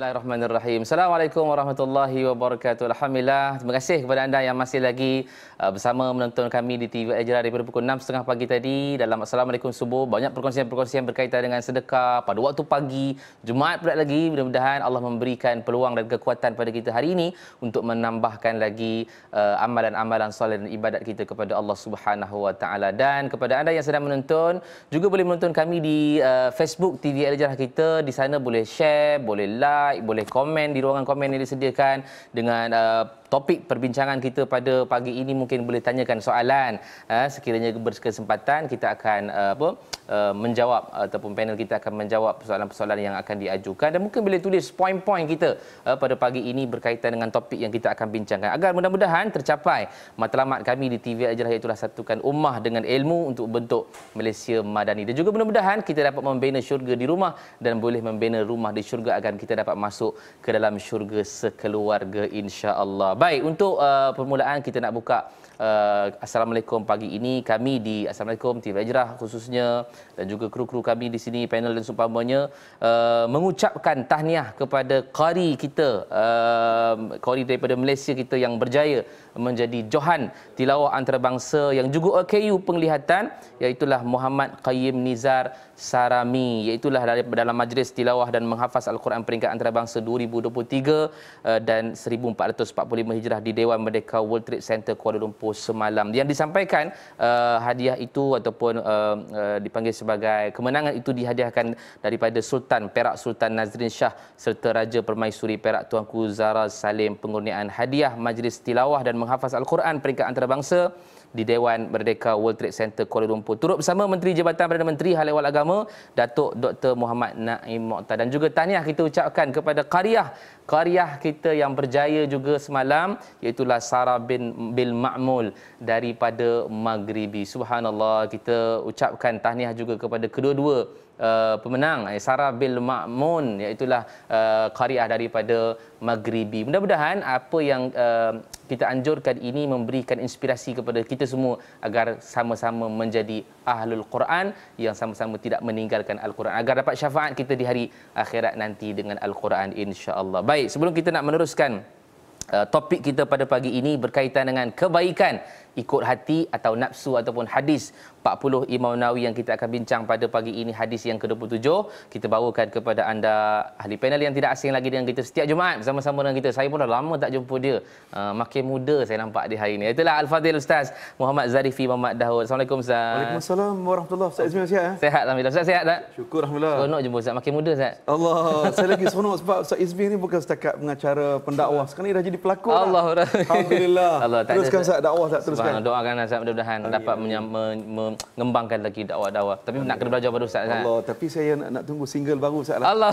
Bismillahirrahmanirrahim. Assalamualaikum warahmatullahi wabarakatuh. Alhamdulillah. Terima kasih kepada anda yang masih lagi uh, bersama menonton kami di TV Ejra dari pukul 6.30 pagi tadi dalam Assalamualaikum Subuh. Banyak perkongsian-perkongsian berkaitan dengan sedekah pada waktu pagi. Jumaat pula lagi. Mudah-mudahan Allah memberikan peluang dan kekuatan pada kita hari ini untuk menambahkan lagi uh, amalan-amalan salat dan ibadat kita kepada Allah Subhanahu Dan kepada anda yang sedang menonton, juga boleh menonton kami di uh, Facebook TV Ejra kita. Di sana boleh share, boleh like, subscribe, boleh komen di ruangan komen yang disediakan dengan uh, topik perbincangan kita pada pagi ini mungkin boleh tanyakan soalan eh, sekiranya berkesempatan kita akan uh, apa uh, menjawab ataupun panel kita akan menjawab persoalan-persoalan yang akan diajukan dan mungkin boleh tulis poin-poin kita uh, pada pagi ini berkaitan dengan topik yang kita akan bincangkan agar mudah-mudahan tercapai matlamat kami di TV Ajrah itulah satukan ummah dengan ilmu untuk bentuk Malaysia madani dan juga mudah-mudahan kita dapat membina syurga di rumah dan boleh membina rumah di syurga agar kita dapat masuk ke dalam syurga sekeluarga insya-Allah Baik, untuk uh, permulaan kita nak buka Uh, Assalamualaikum pagi ini kami di Assalamualaikum TV Ejrah khususnya dan juga kru-kru kami di sini panel dan seumpamanya uh, mengucapkan tahniah kepada kari kita uh, Qari daripada Malaysia kita yang berjaya menjadi Johan tilawah antarabangsa yang juga OKU penglihatan iaitulah Muhammad Qayyim Nizar Sarami iaitulah dalam majlis tilawah dan menghafaz al-Quran peringkat antarabangsa 2023 eh, dan 1445 Hijrah di Dewan Merdeka World Trade Center Kuala Lumpur semalam yang disampaikan eh, hadiah itu ataupun eh, dipanggil sebagai kemenangan itu dihadiahkan daripada Sultan Perak Sultan Nazrin Shah serta Raja Permaisuri Perak Tuanku Zara Salim pengurniaan hadiah majlis tilawah dan menghafaz al-Quran peringkat antarabangsa di Dewan Merdeka World Trade Center Kuala Lumpur. Turut bersama Menteri Jabatan Perdana Menteri Hal Ehwal Agama, Datuk Dr. Muhammad Naim Mokhtar. Dan juga tahniah kita ucapkan kepada Qariah. Qariah kita yang berjaya juga semalam, iaitulah Sarah bin Bil Ma'mul daripada Maghribi. Subhanallah, kita ucapkan tahniah juga kepada kedua-dua Uh, pemenang eh, Sarah bin Ma'mun iaitu uh, qariah daripada Maghribi. Mudah-mudahan apa yang uh, kita anjurkan ini memberikan inspirasi kepada kita semua agar sama-sama menjadi ahlul Quran yang sama-sama tidak meninggalkan al-Quran agar dapat syafaat kita di hari akhirat nanti dengan al-Quran insya-Allah. Baik, sebelum kita nak meneruskan uh, topik kita pada pagi ini berkaitan dengan kebaikan ikut hati atau nafsu ataupun hadis 40 Imam Nawawi yang kita akan bincang pada pagi ini hadis yang ke-27 kita bawakan kepada anda ahli panel yang tidak asing lagi dengan kita setiap Jumaat bersama-sama dengan kita saya pun dah lama tak jumpa dia uh, makin muda saya nampak dia hari ini itulah al fadil Ustaz Muhammad Zarifi Muhammad Daud Assalamualaikum Ustaz Waalaikumsalam Warahmatullahi Ustaz Ismail sihat ya? Eh? sehat Alhamdulillah Ustaz sehat tak? syukur Alhamdulillah seronok jumpa Ustaz makin muda Ustaz Allah saya lagi seronok sebab Ustaz Ismail ni bukan setakat pengacara pendakwah sekarang ni dah jadi pelakon lah. Allah Alhamdulillah Allah, teruskan Ustaz dakwah Ustaz Doakan. Ha, doakan Ustaz mudah-mudahan dapat mengembangkan lagi dakwah-dakwah. Tapi amin. nak kena belajar baru Ustaz. Allah, tapi saya nak, nak tunggu single baru Ustaz. Lah. Allah.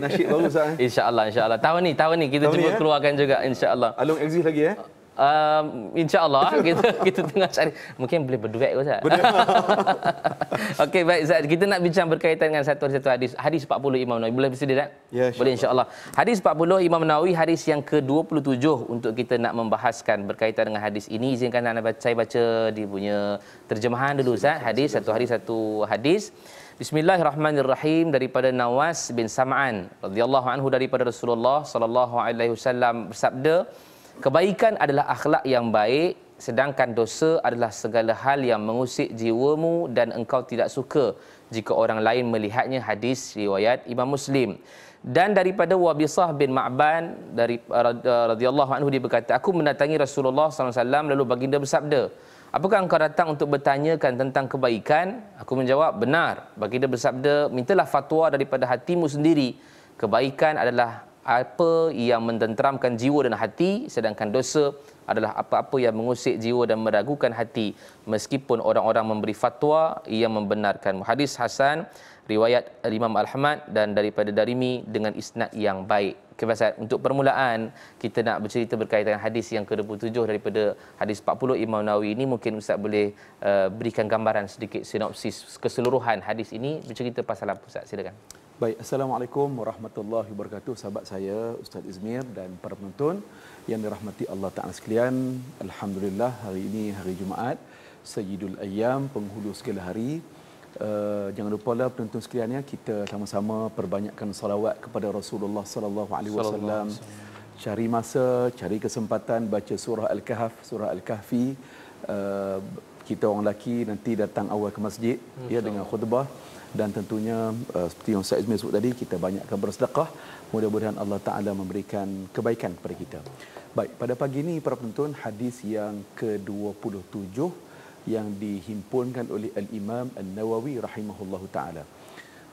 Nasyid baru Ustaz. Eh. insya Allah. Tahun ni, tahun ni kita cuba eh? keluarkan juga insya Allah. Alung exist lagi eh? um, ehm, Allah, kita kita tengah cari mungkin boleh berduet ke ustaz okey baik ustaz kita nak bincang berkaitan dengan satu satu hadis hadis 40 Imam Nawawi boleh bersedia tak ya, boleh insyaallah hadis 40 Imam Nawawi hadis yang ke-27 untuk kita nak membahaskan berkaitan dengan hadis ini izinkan anda baca saya baca dia punya terjemahan dulu ustaz hadis satu hari satu hadis Bismillahirrahmanirrahim daripada Nawas bin Sam'an radhiyallahu anhu daripada Rasulullah sallallahu alaihi wasallam bersabda Kebaikan adalah akhlak yang baik sedangkan dosa adalah segala hal yang mengusik jiwamu dan engkau tidak suka jika orang lain melihatnya hadis riwayat Imam Muslim dan daripada Wabisah bin Ma'ban dari uh, uh, radhiyallahu anhu dia berkata aku mendatangi Rasulullah SAW, lalu baginda bersabda apakah engkau datang untuk bertanyakan tentang kebaikan aku menjawab benar baginda bersabda mintalah fatwa daripada hatimu sendiri kebaikan adalah apa yang mendenteramkan jiwa dan hati sedangkan dosa adalah apa-apa yang mengusik jiwa dan meragukan hati meskipun orang-orang memberi fatwa yang membenarkan hadis hasan riwayat Imam Al-Hamad dan daripada Darimi dengan isnad yang baik. Kebiasaan untuk permulaan kita nak bercerita berkaitan dengan hadis yang ke-27 daripada hadis 40 Imam Nawawi ini mungkin ustaz boleh uh, berikan gambaran sedikit sinopsis keseluruhan hadis ini bercerita pasal apa ustaz silakan. Baik, Assalamualaikum warahmatullahi wabarakatuh sahabat saya Ustaz Izmir dan para penonton yang dirahmati Allah Taala sekalian. Alhamdulillah hari ini hari Jumaat, Sayyidul Ayam penghulu segala hari. Uh, jangan lupalah penonton sekalian ya, kita sama-sama perbanyakkan salawat kepada Rasulullah sallallahu alaihi wasallam. Cari masa, cari kesempatan baca surah Al-Kahf, surah Al-Kahfi. Uh, kita orang lelaki nanti datang awal ke masjid ya dengan khutbah dan tentunya uh, seperti yang Ustaz Ismail tadi kita banyakkan bersedekah mudah-mudahan Allah Taala memberikan kebaikan kepada kita. Baik, pada pagi ini para penonton hadis yang ke-27 yang dihimpunkan oleh Al-Imam An-Nawawi rahimahullahu taala.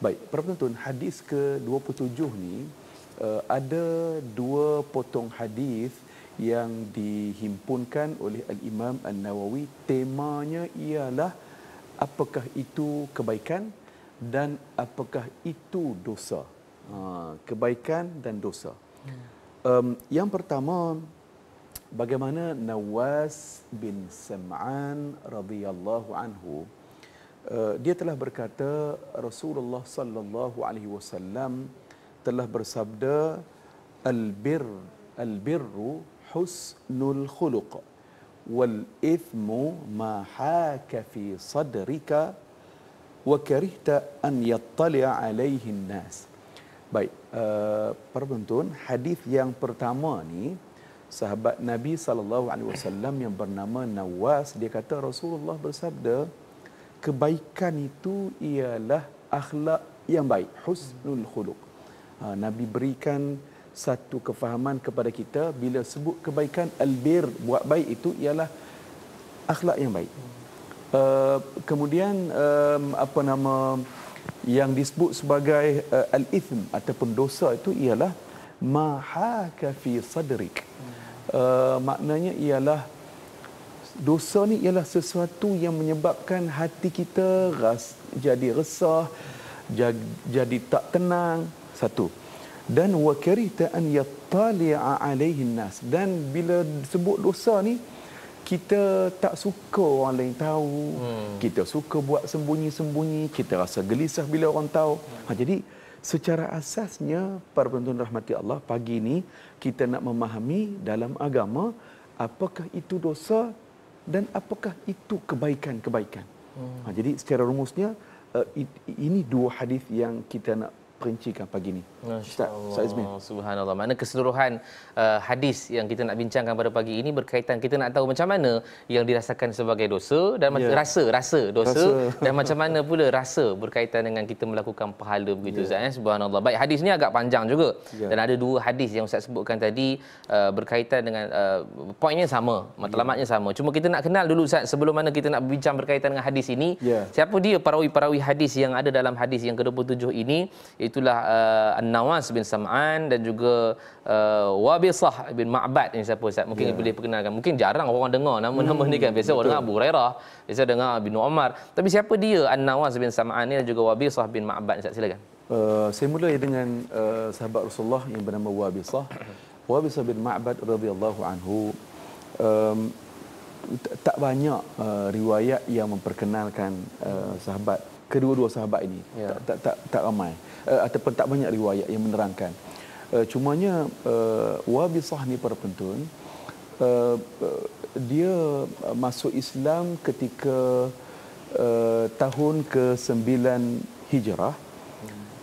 Baik, para penonton hadis ke-27 ni uh, ada dua potong hadis yang dihimpunkan oleh Al-Imam An-Nawawi temanya ialah apakah itu kebaikan dan apakah itu dosa ha, kebaikan dan dosa hmm. um, yang pertama bagaimana Nawas bin Sam'an radhiyallahu anhu uh, dia telah berkata Rasulullah sallallahu alaihi wasallam telah bersabda al bir al birru husnul khuluq wal ithmu ma haka fi sadrika وَكَرِهْتَ أَنْ يَطَّلِعَ عَلَيْهِ النَّاسِ Baik, uh, para penonton, hadis yang pertama ni sahabat Nabi sallallahu alaihi wasallam yang bernama Nawas dia kata Rasulullah bersabda kebaikan itu ialah akhlak yang baik husnul khuluq. Ha, Nabi berikan satu kefahaman kepada kita bila sebut kebaikan albir buat baik itu ialah akhlak yang baik. Uh, kemudian um, apa nama yang disebut sebagai uh, eh, al-ithm ataupun dosa itu ialah mahaka fi sadrik. Uh, maknanya ialah dosa ni ialah sesuatu yang menyebabkan hati kita ras, jadi resah, jadi, jadi tak tenang. Satu. Dan wa karita an yattali'a alaihi nas. Dan bila sebut dosa ni kita tak suka orang lain tahu hmm. kita suka buat sembunyi-sembunyi kita rasa gelisah bila orang tahu hmm. ha, jadi secara asasnya para penonton rahmati Allah pagi ini kita nak memahami dalam agama apakah itu dosa dan apakah itu kebaikan-kebaikan hmm. ha, jadi secara rumusnya uh, ini dua hadis yang kita nak perincikan pagi ini? Ustaz Azmin. Subhanallah. Mana keseluruhan uh, hadis yang kita nak bincangkan pada pagi ini berkaitan kita nak tahu macam mana yang dirasakan sebagai dosa dan yeah. rasa rasa dosa rasa. dan macam mana pula rasa berkaitan dengan kita melakukan pahala begitu ya. Ustaz eh? Subhanallah. Baik hadis ni agak panjang juga. Yeah. Dan ada dua hadis yang Ustaz sebutkan tadi uh, berkaitan dengan uh, poinnya sama, matlamatnya yeah. sama. Cuma kita nak kenal dulu Ustaz sebelum mana kita nak bincang berkaitan dengan hadis ini. Yeah. Siapa dia perawi-perawi hadis yang ada dalam hadis yang ke-27 ini? itulah uh, An-Nawas bin Sam'an dan juga uh, Wabisah bin Ma'bad ini siapa Ustaz? Mungkin yeah. boleh perkenalkan. Mungkin jarang orang dengar nama-nama hmm, ni kan. Biasa orang dengar Abu Hurairah, biasa dengar bin Umar. Tapi siapa dia An-Nawas bin Sam'an ni dan juga Wabisah bin Ma'bad Ustaz? Silakan. Uh, saya mulai dengan uh, sahabat Rasulullah yang bernama Wabisah. Wabisah bin Ma'bad radhiyallahu anhu. Um, tak banyak uh, riwayat yang memperkenalkan uh, sahabat kedua-dua sahabat ini ya. tak, tak tak tak ramai uh, ataupun tak banyak riwayat yang menerangkan. Uh, cumanya uh, eh, wa bisah ni para pentun uh, uh, dia masuk Islam ketika uh, tahun ke-9 Hijrah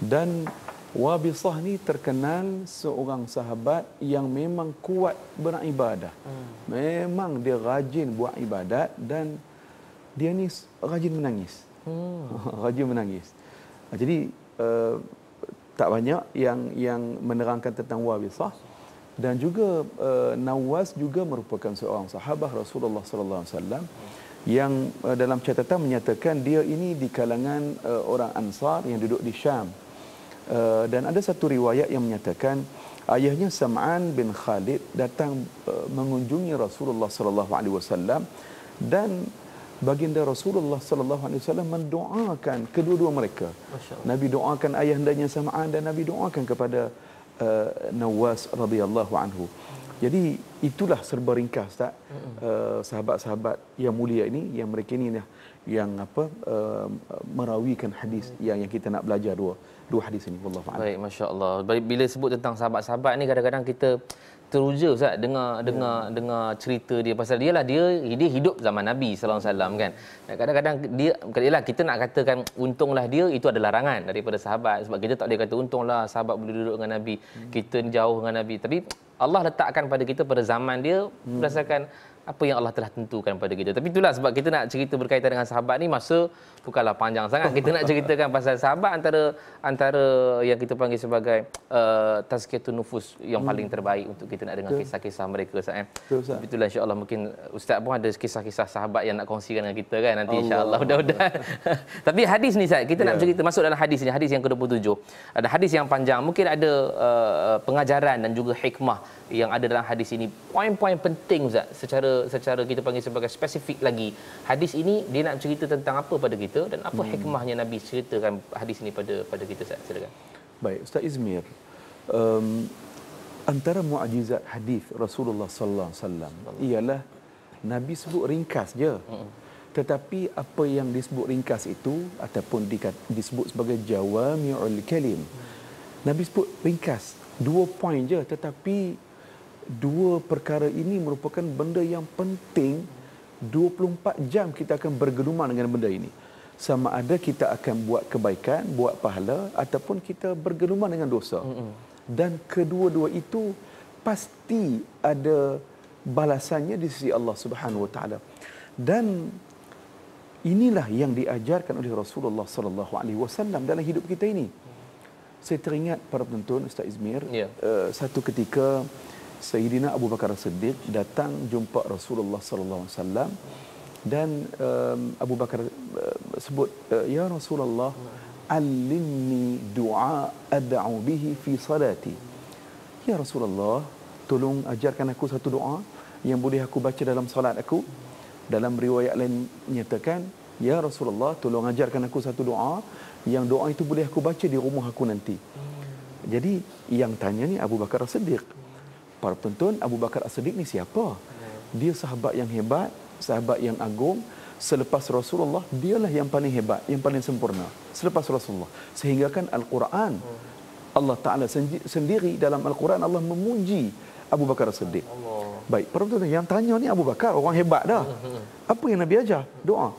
dan wa bisah ni terkenal seorang sahabat yang memang kuat beribadah. Hmm. Memang dia rajin buat ibadat dan dia ni rajin menangis. Hmm. rajin menangis. Jadi Eh, tak banyak yang yang menerangkan tentang warisah dan juga uh, Nawas juga merupakan seorang sahabat Rasulullah sallallahu alaihi wasallam yang uh, dalam catatan menyatakan dia ini di kalangan uh, orang Ansar yang duduk di Syam. Uh, dan ada satu riwayat yang menyatakan ayahnya Sam'an bin Khalid datang uh, mengunjungi Rasulullah sallallahu alaihi wasallam dan baginda Rasulullah sallallahu alaihi wasallam mendoakan kedua-dua mereka. Nabi doakan ayahandanya Sam'an dan Nabi doakan kepada uh, Nawas radhiyallahu anhu. Jadi itulah serba ringkas tak uh, sahabat-sahabat yang mulia ini yang mereka ini yang, yang apa uh, merawikan hadis yang yang kita nak belajar dua dua hadis ini wallahu a'lam. Baik masya-Allah. Bila sebut tentang sahabat-sahabat ni kadang-kadang kita teruja ustaz dengar ya. dengar dengar cerita dia pasal dia lah dia dia hidup zaman Nabi sallallahu alaihi wasallam kan. kadang-kadang dia kadang lah, kita nak katakan untunglah dia itu adalah larangan daripada sahabat sebab kita tak boleh kata untunglah sahabat boleh duduk dengan Nabi. Hmm. Kita jauh dengan Nabi tapi Allah letakkan pada kita pada zaman dia hmm. berdasarkan apa yang Allah telah tentukan pada kita. Tapi itulah sebab kita nak cerita berkaitan dengan sahabat ni masa bukanlah panjang sangat. Kita nak ceritakan pasal sahabat antara antara yang kita panggil sebagai uh, tazkiyatun nufus yang hmm. paling terbaik untuk kita nak dengar kisah-kisah mereka Ustaz. Eh? Tapi itulah insya-Allah mungkin Ustaz pun ada kisah-kisah sahabat yang nak kongsikan dengan kita kan nanti insya-Allah mudah-mudahan. Tapi hadis ni Ustaz, kita yeah. nak ya. cerita masuk dalam hadis ni, hadis yang ke-27. Ada hadis yang panjang, mungkin ada uh, pengajaran dan juga hikmah yang ada dalam hadis ini poin-poin penting Ustaz secara secara kita panggil sebagai spesifik lagi hadis ini dia nak cerita tentang apa pada kita dan apa hmm. hikmahnya Nabi ceritakan hadis ini pada pada kita Ustaz silakan baik Ustaz Izmir um, antara mukjizat hadis Rasulullah sallallahu alaihi wasallam ialah Nabi sebut ringkas je hmm. tetapi apa yang disebut ringkas itu ataupun disebut sebagai jawami'ul kalim hmm. Nabi sebut ringkas dua poin je tetapi dua perkara ini merupakan benda yang penting 24 jam kita akan bergeduman dengan benda ini sama ada kita akan buat kebaikan buat pahala ataupun kita bergeduman dengan dosa dan kedua-dua itu pasti ada balasannya di sisi Allah Subhanahu Wa Taala dan inilah yang diajarkan oleh Rasulullah Sallallahu Alaihi Wasallam dalam hidup kita ini saya teringat para penonton Ustaz Izmir yeah. Ya. uh, satu ketika Sayyidina Abu Bakar Siddiq datang jumpa Rasulullah sallallahu alaihi wasallam dan um, Abu Bakar uh, sebut uh, ya Rasulullah alimni du'a ad'u bihi fi salati. Ya Rasulullah, tolong ajarkan aku satu doa yang boleh aku baca dalam solat aku. Dalam riwayat lain nyatakan, ya Rasulullah, tolong ajarkan aku satu doa yang doa itu boleh aku baca di rumah aku nanti. Jadi yang tanya ni Abu Bakar Siddiq para penonton Abu Bakar As-Siddiq ni siapa? Dia sahabat yang hebat, sahabat yang agung selepas Rasulullah, dialah yang paling hebat, yang paling sempurna selepas Rasulullah. Sehinggakan Al-Quran Allah Taala sendiri dalam Al-Quran Allah memuji Abu Bakar As-Siddiq. Baik, para penonton yang tanya ni Abu Bakar orang hebat dah. Apa yang Nabi ajar? Doa.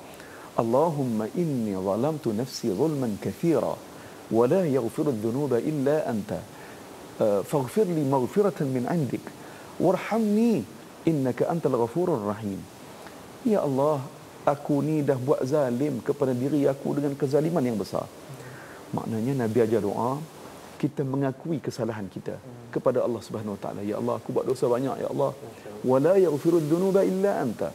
Allahumma inni zalamtu nafsi zulman kathira wa la yaghfiru dhunuba illa anta. فاغفر لي مغفرة من عندك وارحمني إنك أنت الغفور الرحيم يا الله aku ni dah buat zalim kepada diri aku dengan kezaliman yang besar. Maknanya Nabi ajar doa kita mengakui kesalahan kita kepada Allah Subhanahu Wa Taala. Ya Allah, aku buat dosa banyak ya Allah. Wala yaghfirud dunuba illa anta.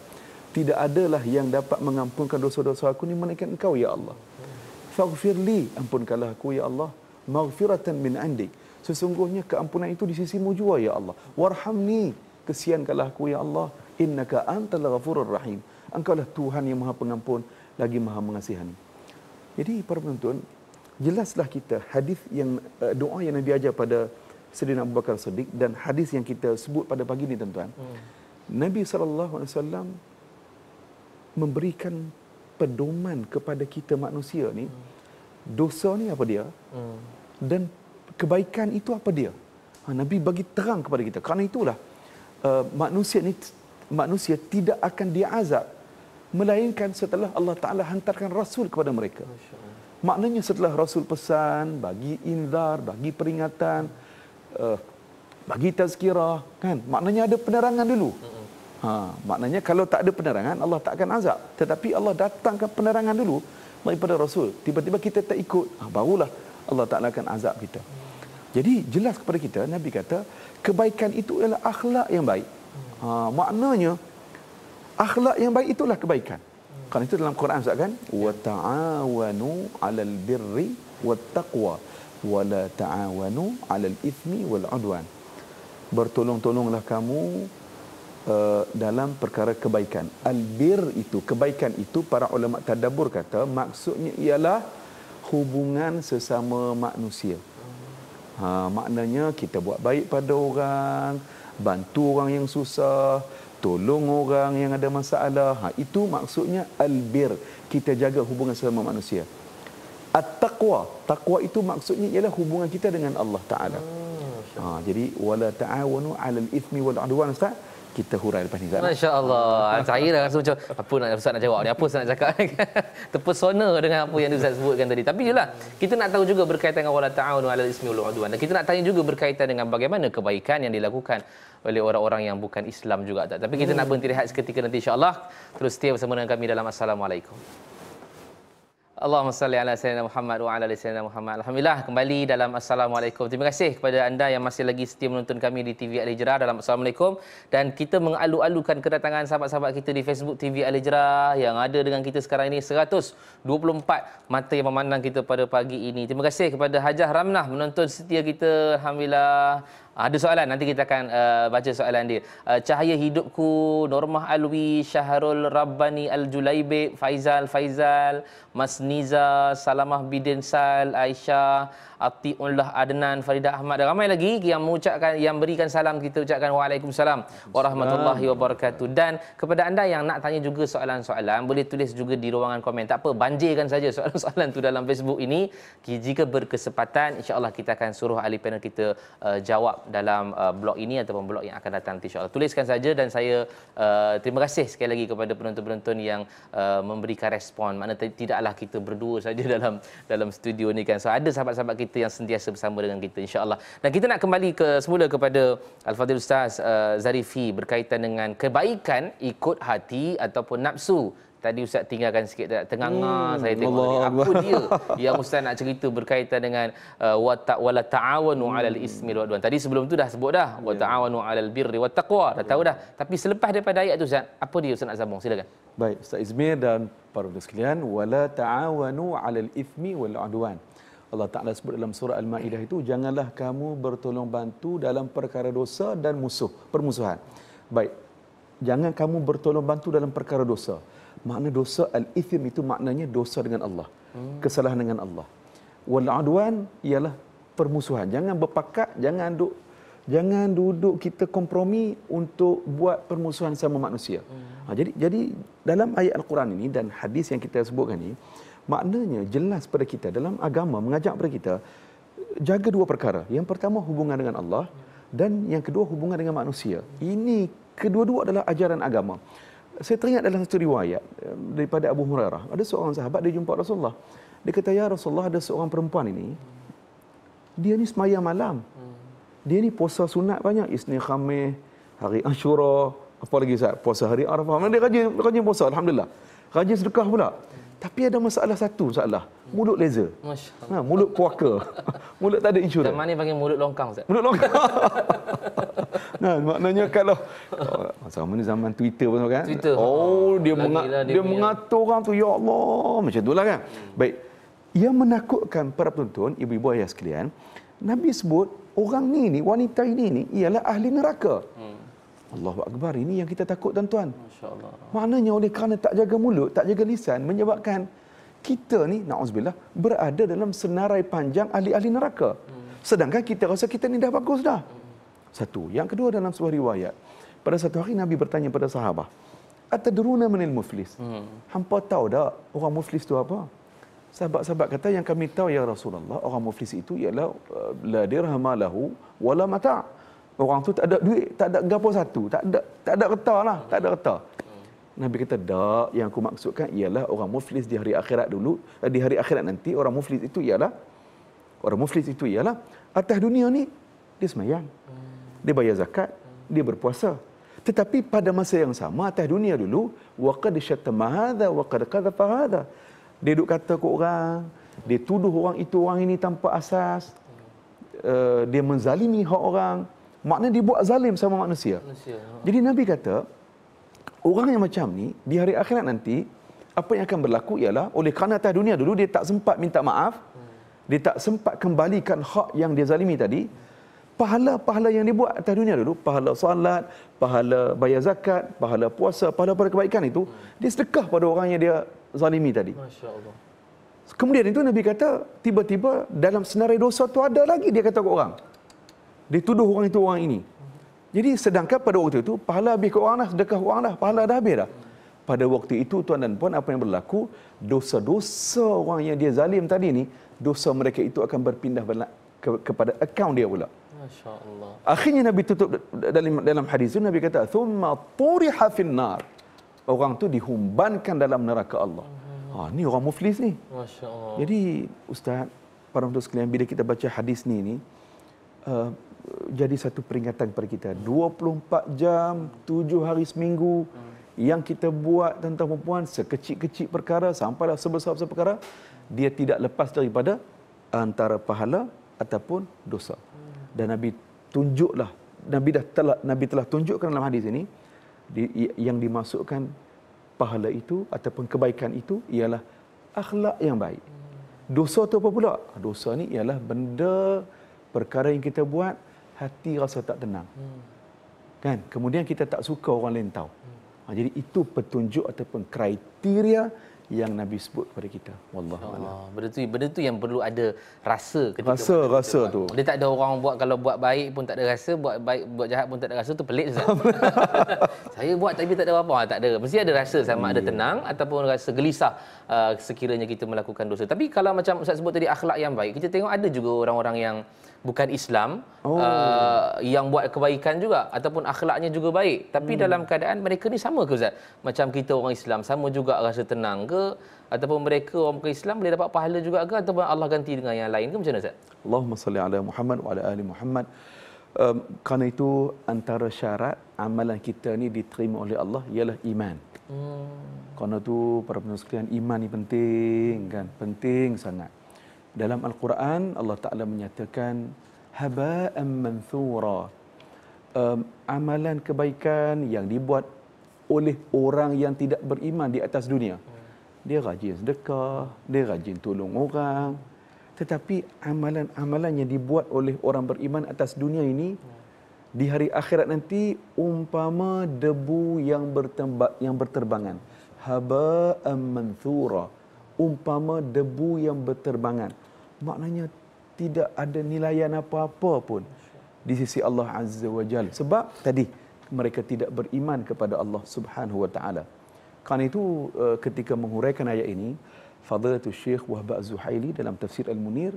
Tidak adalah yang dapat mengampunkan dosa-dosa aku ni melainkan Engkau ya Allah. Faghfirli, ampunkanlah aku ya Allah, maghfiratan min 'indik sesungguhnya keampunan itu di sisimu jua ya Allah warhamni kesiankanlah aku ya Allah innaka antal ghafurur rahim engkau lah Tuhan yang maha pengampun lagi maha mengasihani jadi para penonton jelaslah kita hadis yang eh, doa yang Nabi ajar pada Sayyidina Abu Bakar Siddiq dan hadis yang kita sebut pada pagi ini tuan-tuan hmm. Nabi sallallahu alaihi wasallam memberikan pedoman kepada kita manusia ni hmm. dosa ni apa dia hmm. dan kebaikan itu apa dia? Ha, Nabi bagi terang kepada kita. Kerana itulah uh, manusia ni manusia tidak akan dia azab melainkan setelah Allah Taala hantarkan rasul kepada mereka. Maknanya setelah rasul pesan, bagi inzar, bagi peringatan, uh, bagi tazkirah, kan? Maknanya ada penerangan dulu. Ha, maknanya kalau tak ada penerangan Allah tak akan azab. Tetapi Allah datangkan penerangan dulu daripada rasul. Tiba-tiba kita tak ikut, ha, barulah Allah Taala akan azab kita. Jadi jelas kepada kita Nabi kata kebaikan itu ialah akhlak yang baik. Ha maknanya akhlak yang baik itulah kebaikan. Kan itu dalam Quran sebutkan wa ta'awanu 'alal birri wat taqwa wa la ta'awanu 'alal ithmi wal 'udwan. Bertolong-tolonglah kamu Uh, dalam perkara kebaikan albir itu kebaikan itu para ulama tadabbur kata maksudnya ialah hubungan sesama manusia Ha, maknanya kita buat baik pada orang, bantu orang yang susah, tolong orang yang ada masalah. Ha, itu maksudnya albir. Kita jaga hubungan sama manusia. At-taqwa. Taqwa itu maksudnya ialah hubungan kita dengan Allah Ta'ala. Oh, ha, jadi, wala ta'awanu alal ithmi wal adwan. Ustaz, kita hurai lepas ni Ustaz. Masya-Allah. saya ah, dah rasa macam apa nak Ustaz nak jawab ni? Apa Ustaz nak cakap? Terpesona dengan apa yang Ustaz sebutkan tadi. Tapi itulah kita nak tahu juga berkaitan dengan wala ta'awun 'alal ismi wal udwan. Dan kita nak tanya juga berkaitan dengan bagaimana kebaikan yang dilakukan oleh orang-orang yang bukan Islam juga tak. Tapi kita hmm. nak berhenti rehat seketika nanti insya-Allah. Terus stay bersama dengan kami dalam assalamualaikum. Allahumma salli ala sayyidina Muhammad wa ala sayyidina Muhammad. Alhamdulillah kembali dalam assalamualaikum. Terima kasih kepada anda yang masih lagi setia menonton kami di TV Al Hijrah dalam assalamualaikum dan kita mengalu-alukan kedatangan sahabat-sahabat kita di Facebook TV Al Hijrah yang ada dengan kita sekarang ini 124 mata yang memandang kita pada pagi ini. Terima kasih kepada Hajah Ramnah menonton setia kita. Alhamdulillah. Ada soalan nanti kita akan uh, baca soalan dia. Uh, cahaya hidupku Normah Alwi Syahrul Rabbani Al Julaibe Faizal Faizal Niza Salamah Bidin Sal Aisyah Atiullah Adnan Farida Ahmad dan ramai lagi yang mengucapkan yang berikan salam kita ucapkan waalaikumsalam warahmatullahi wabarakatuh dan kepada anda yang nak tanya juga soalan-soalan boleh tulis juga di ruangan komen tak apa banjirkan saja soalan-soalan tu dalam Facebook ini jika berkesempatan insyaallah kita akan suruh ahli panel kita uh, jawab dalam uh, blog ini ataupun blog yang akan datang nanti insyaAllah. Tuliskan saja dan saya uh, terima kasih sekali lagi kepada penonton-penonton yang uh, memberikan respon. Makna tidaklah kita berdua saja dalam dalam studio ni kan. So ada sahabat-sahabat kita yang sentiasa bersama dengan kita insyaAllah. Dan kita nak kembali ke semula kepada Al-Fadhil Ustaz uh, Zarifi berkaitan dengan kebaikan ikut hati ataupun nafsu tadi ustaz tinggalkan sikit tengah-tengah hmm, saya tengok Allah tadi, Allah. apa dia yang ustaz nak cerita berkaitan dengan uh, ta wala ta'awunu hmm. alal ismi wal udwan. Tadi sebelum tu dah sebut dah yeah. taawunu ta'awanu alal birri wat taqwa. Dah tahu ya. dah. Tapi selepas daripada ayat tu ustaz, apa dia ustaz nak sambung? Silakan. Baik, Ustaz Izmir dan para pendengar sekalian, wala ta'awanu alal ismi wal udwan. Allah Taala sebut dalam surah Al-Maidah itu janganlah kamu bertolong bantu dalam perkara dosa dan musuh, permusuhan. Baik. Jangan kamu bertolong bantu dalam perkara dosa makna dosa al-ithm itu maknanya dosa dengan Allah. Hmm. Kesalahan dengan Allah. Wal adwan ialah permusuhan. Jangan berpakat, jangan duduk jangan duduk kita kompromi untuk buat permusuhan sama manusia. Hmm. Ha, jadi jadi dalam ayat al-Quran ini dan hadis yang kita sebutkan ini maknanya jelas pada kita dalam agama mengajak pada kita jaga dua perkara. Yang pertama hubungan dengan Allah dan yang kedua hubungan dengan manusia. Ini kedua-dua adalah ajaran agama. Saya teringat dalam satu riwayat eh, daripada Abu Hurairah. Ada seorang sahabat dia jumpa Rasulullah. Dia kata ya Rasulullah ada seorang perempuan ini dia ni semaya malam. Dia ni puasa sunat banyak Isnin Khamis, hari Ashura, apa lagi Ustaz? Puasa hari Arafah. Dia rajin rajin puasa alhamdulillah. Rajin sedekah pula. Tapi ada masalah satu masalah. Mulut laser. Ha, mulut kuaka. mulut tak ada insurans. Yang mana panggil mulut longkang, Ustaz? Mulut longkang. nah, maknanya kalau... Zaman oh, ini zaman Twitter pun, kan? Twitter. Oh, ah, dia, menga- lah dia, dia mengatur orang tu. Ya Allah. Macam itulah, kan? Hmm. Baik. Yang menakutkan para penonton, ibu-ibu ayah sekalian, Nabi sebut, orang ni, ni wanita ini, ni, ialah ahli neraka. Hmm. Allahu Akbar ini yang kita takut tuan-tuan. Masya-Allah. Maknanya oleh kerana tak jaga mulut, tak jaga lisan menyebabkan kita ni naudzubillah berada dalam senarai panjang ahli-ahli neraka. Hmm. Sedangkan kita rasa kita ni dah bagus dah. Hmm. Satu, yang kedua dalam sebuah riwayat. Pada satu hari Nabi bertanya pada sahabat, "Atadruna manil muflis?" Hmm. Hampa tahu dah orang muflis tu apa? Sahabat-sahabat kata yang kami tahu ya Rasulullah, orang muflis itu ialah uh, la dirham wala mata'. Orang tu tak ada duit, tak ada gapo satu, tak ada tak ada reta lah, tak ada reta. Nabi kata, "Dak, yang aku maksudkan ialah orang muflis di hari akhirat dulu, eh, di hari akhirat nanti orang muflis itu ialah orang muflis itu ialah atas dunia ni dia semayang. Dia bayar zakat, dia berpuasa. Tetapi pada masa yang sama atas dunia dulu, waqad syatama hadza wa qad qadha hadza. Dia duk kata ke orang, dia tuduh orang itu orang ini tanpa asas. Uh, dia menzalimi hak orang Maknanya dia buat zalim sama manusia. manusia. Ya. Jadi Nabi kata, orang yang macam ni, di hari akhirat nanti, apa yang akan berlaku ialah, oleh kerana atas dunia dulu, dia tak sempat minta maaf, hmm. dia tak sempat kembalikan hak yang dia zalimi tadi, pahala-pahala yang dia buat atas dunia dulu, pahala salat, pahala bayar zakat, pahala puasa, pahala-pahala kebaikan itu, hmm. dia sedekah pada orang yang dia zalimi tadi. Masya Allah. Kemudian itu Nabi kata, tiba-tiba dalam senarai dosa tu ada lagi dia kata ke orang. Dia tuduh orang itu orang ini. Jadi sedangkan pada waktu itu pahala habis ke orang dah, sedekah orang dah, pahala dah habis dah. Pada waktu itu tuan dan puan apa yang berlaku? Dosa-dosa orang yang dia zalim tadi ni, dosa mereka itu akan berpindah kepada akaun dia pula. Masya-Allah. Akhirnya Nabi tutup dalam dalam hadis Nabi kata, "Tsumma turiha fin nar." Orang tu dihumbankan dalam neraka Allah. Ha, ni orang muflis ni. Masya-Allah. Jadi ustaz, para ulama sekalian bila kita baca hadis ni ni, uh, jadi satu peringatan kepada kita 24 jam 7 hari seminggu yang kita buat tentang perempuan sekecil-kecil perkara sampailah sebesar-besar perkara dia tidak lepas daripada antara pahala ataupun dosa dan nabi tunjuklah nabi dah telah nabi telah tunjukkan dalam hadis ini yang dimasukkan pahala itu ataupun kebaikan itu ialah akhlak yang baik dosa tu apa pula dosa ni ialah benda perkara yang kita buat hati rasa tak tenang. Hmm. Kan? Kemudian kita tak suka orang lain tahu. Hmm. Ha, jadi itu petunjuk ataupun kriteria yang Nabi sebut kepada kita. Wallahu a'lam. Oh, benda tu benda tu yang perlu ada rasa ketika rasa kita rasa kita tu. Dia tak ada orang buat kalau buat baik pun tak ada rasa, buat baik buat jahat pun tak ada rasa tu pelik Saya buat tapi tak ada apa-apa, ha, tak ada. Mesti ada rasa sama yeah. ada tenang ataupun rasa gelisah uh, sekiranya kita melakukan dosa. Tapi kalau macam Ustaz sebut tadi akhlak yang baik, kita tengok ada juga orang-orang yang bukan Islam oh. uh, yang buat kebaikan juga ataupun akhlaknya juga baik tapi hmm. dalam keadaan mereka ni sama ke Ustaz macam kita orang Islam sama juga rasa tenang ke ataupun mereka orang bukan Islam boleh dapat pahala juga ke ataupun Allah ganti dengan yang lain ke macam mana Ustaz Allahumma salli ala Muhammad wa ala ali Muhammad um, kerana itu antara syarat amalan kita ni diterima oleh Allah ialah iman hmm. kerana itu para penulis iman ni penting kan penting sangat dalam Al-Quran Allah Taala menyatakan haba'an manthura. Um, amalan kebaikan yang dibuat oleh orang yang tidak beriman di atas dunia. Dia rajin sedekah, dia rajin tolong orang. Tetapi amalan-amalan yang dibuat oleh orang beriman atas dunia ini di hari akhirat nanti umpama debu yang bertembak yang berterbangan haba'an manthura umpama debu yang berterbangan maknanya tidak ada nilaian apa-apa pun di sisi Allah Azza wa Jal. Sebab tadi mereka tidak beriman kepada Allah Subhanahu wa taala. Karena itu eh, ketika menghuraikan ayat ini, Fadilatul Syekh Wahba Zuhaili dalam tafsir Al-Munir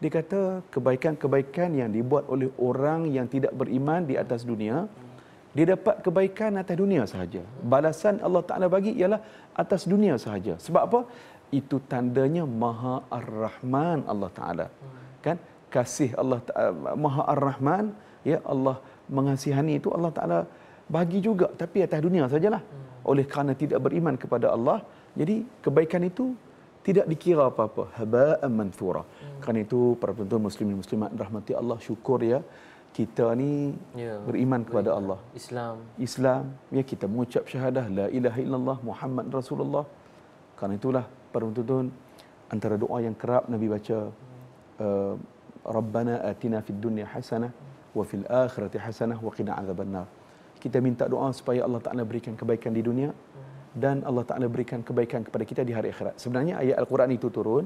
dia kata kebaikan-kebaikan yang dibuat oleh orang yang tidak beriman di atas dunia dia dapat kebaikan atas dunia sahaja. Balasan Allah Taala bagi ialah atas dunia sahaja. Sebab apa? itu tandanya Maha Ar-Rahman Allah Taala. Kan? Kasih Allah Maha Ar-Rahman, ya Allah mengasihani itu Allah Taala bagi juga tapi atas dunia sajalah. Oleh kerana tidak beriman kepada Allah, jadi kebaikan itu tidak dikira apa-apa. haba manthura. Kerana itu para penonton muslimin muslimat rahmati Allah syukur ya kita ni ya, beriman kepada baik. Allah. Islam. Islam ya kita mengucap syahadah la ilaha illallah Muhammad Rasulullah. Kerana itulah para penonton antara doa yang kerap Nabi baca uh, Rabbana atina fid dunya hasanah wa fil akhirati hasanah wa qina azabannar. Kita minta doa supaya Allah Taala berikan kebaikan di dunia dan Allah Taala berikan kebaikan kepada kita di hari akhirat. Sebenarnya ayat Al-Quran itu turun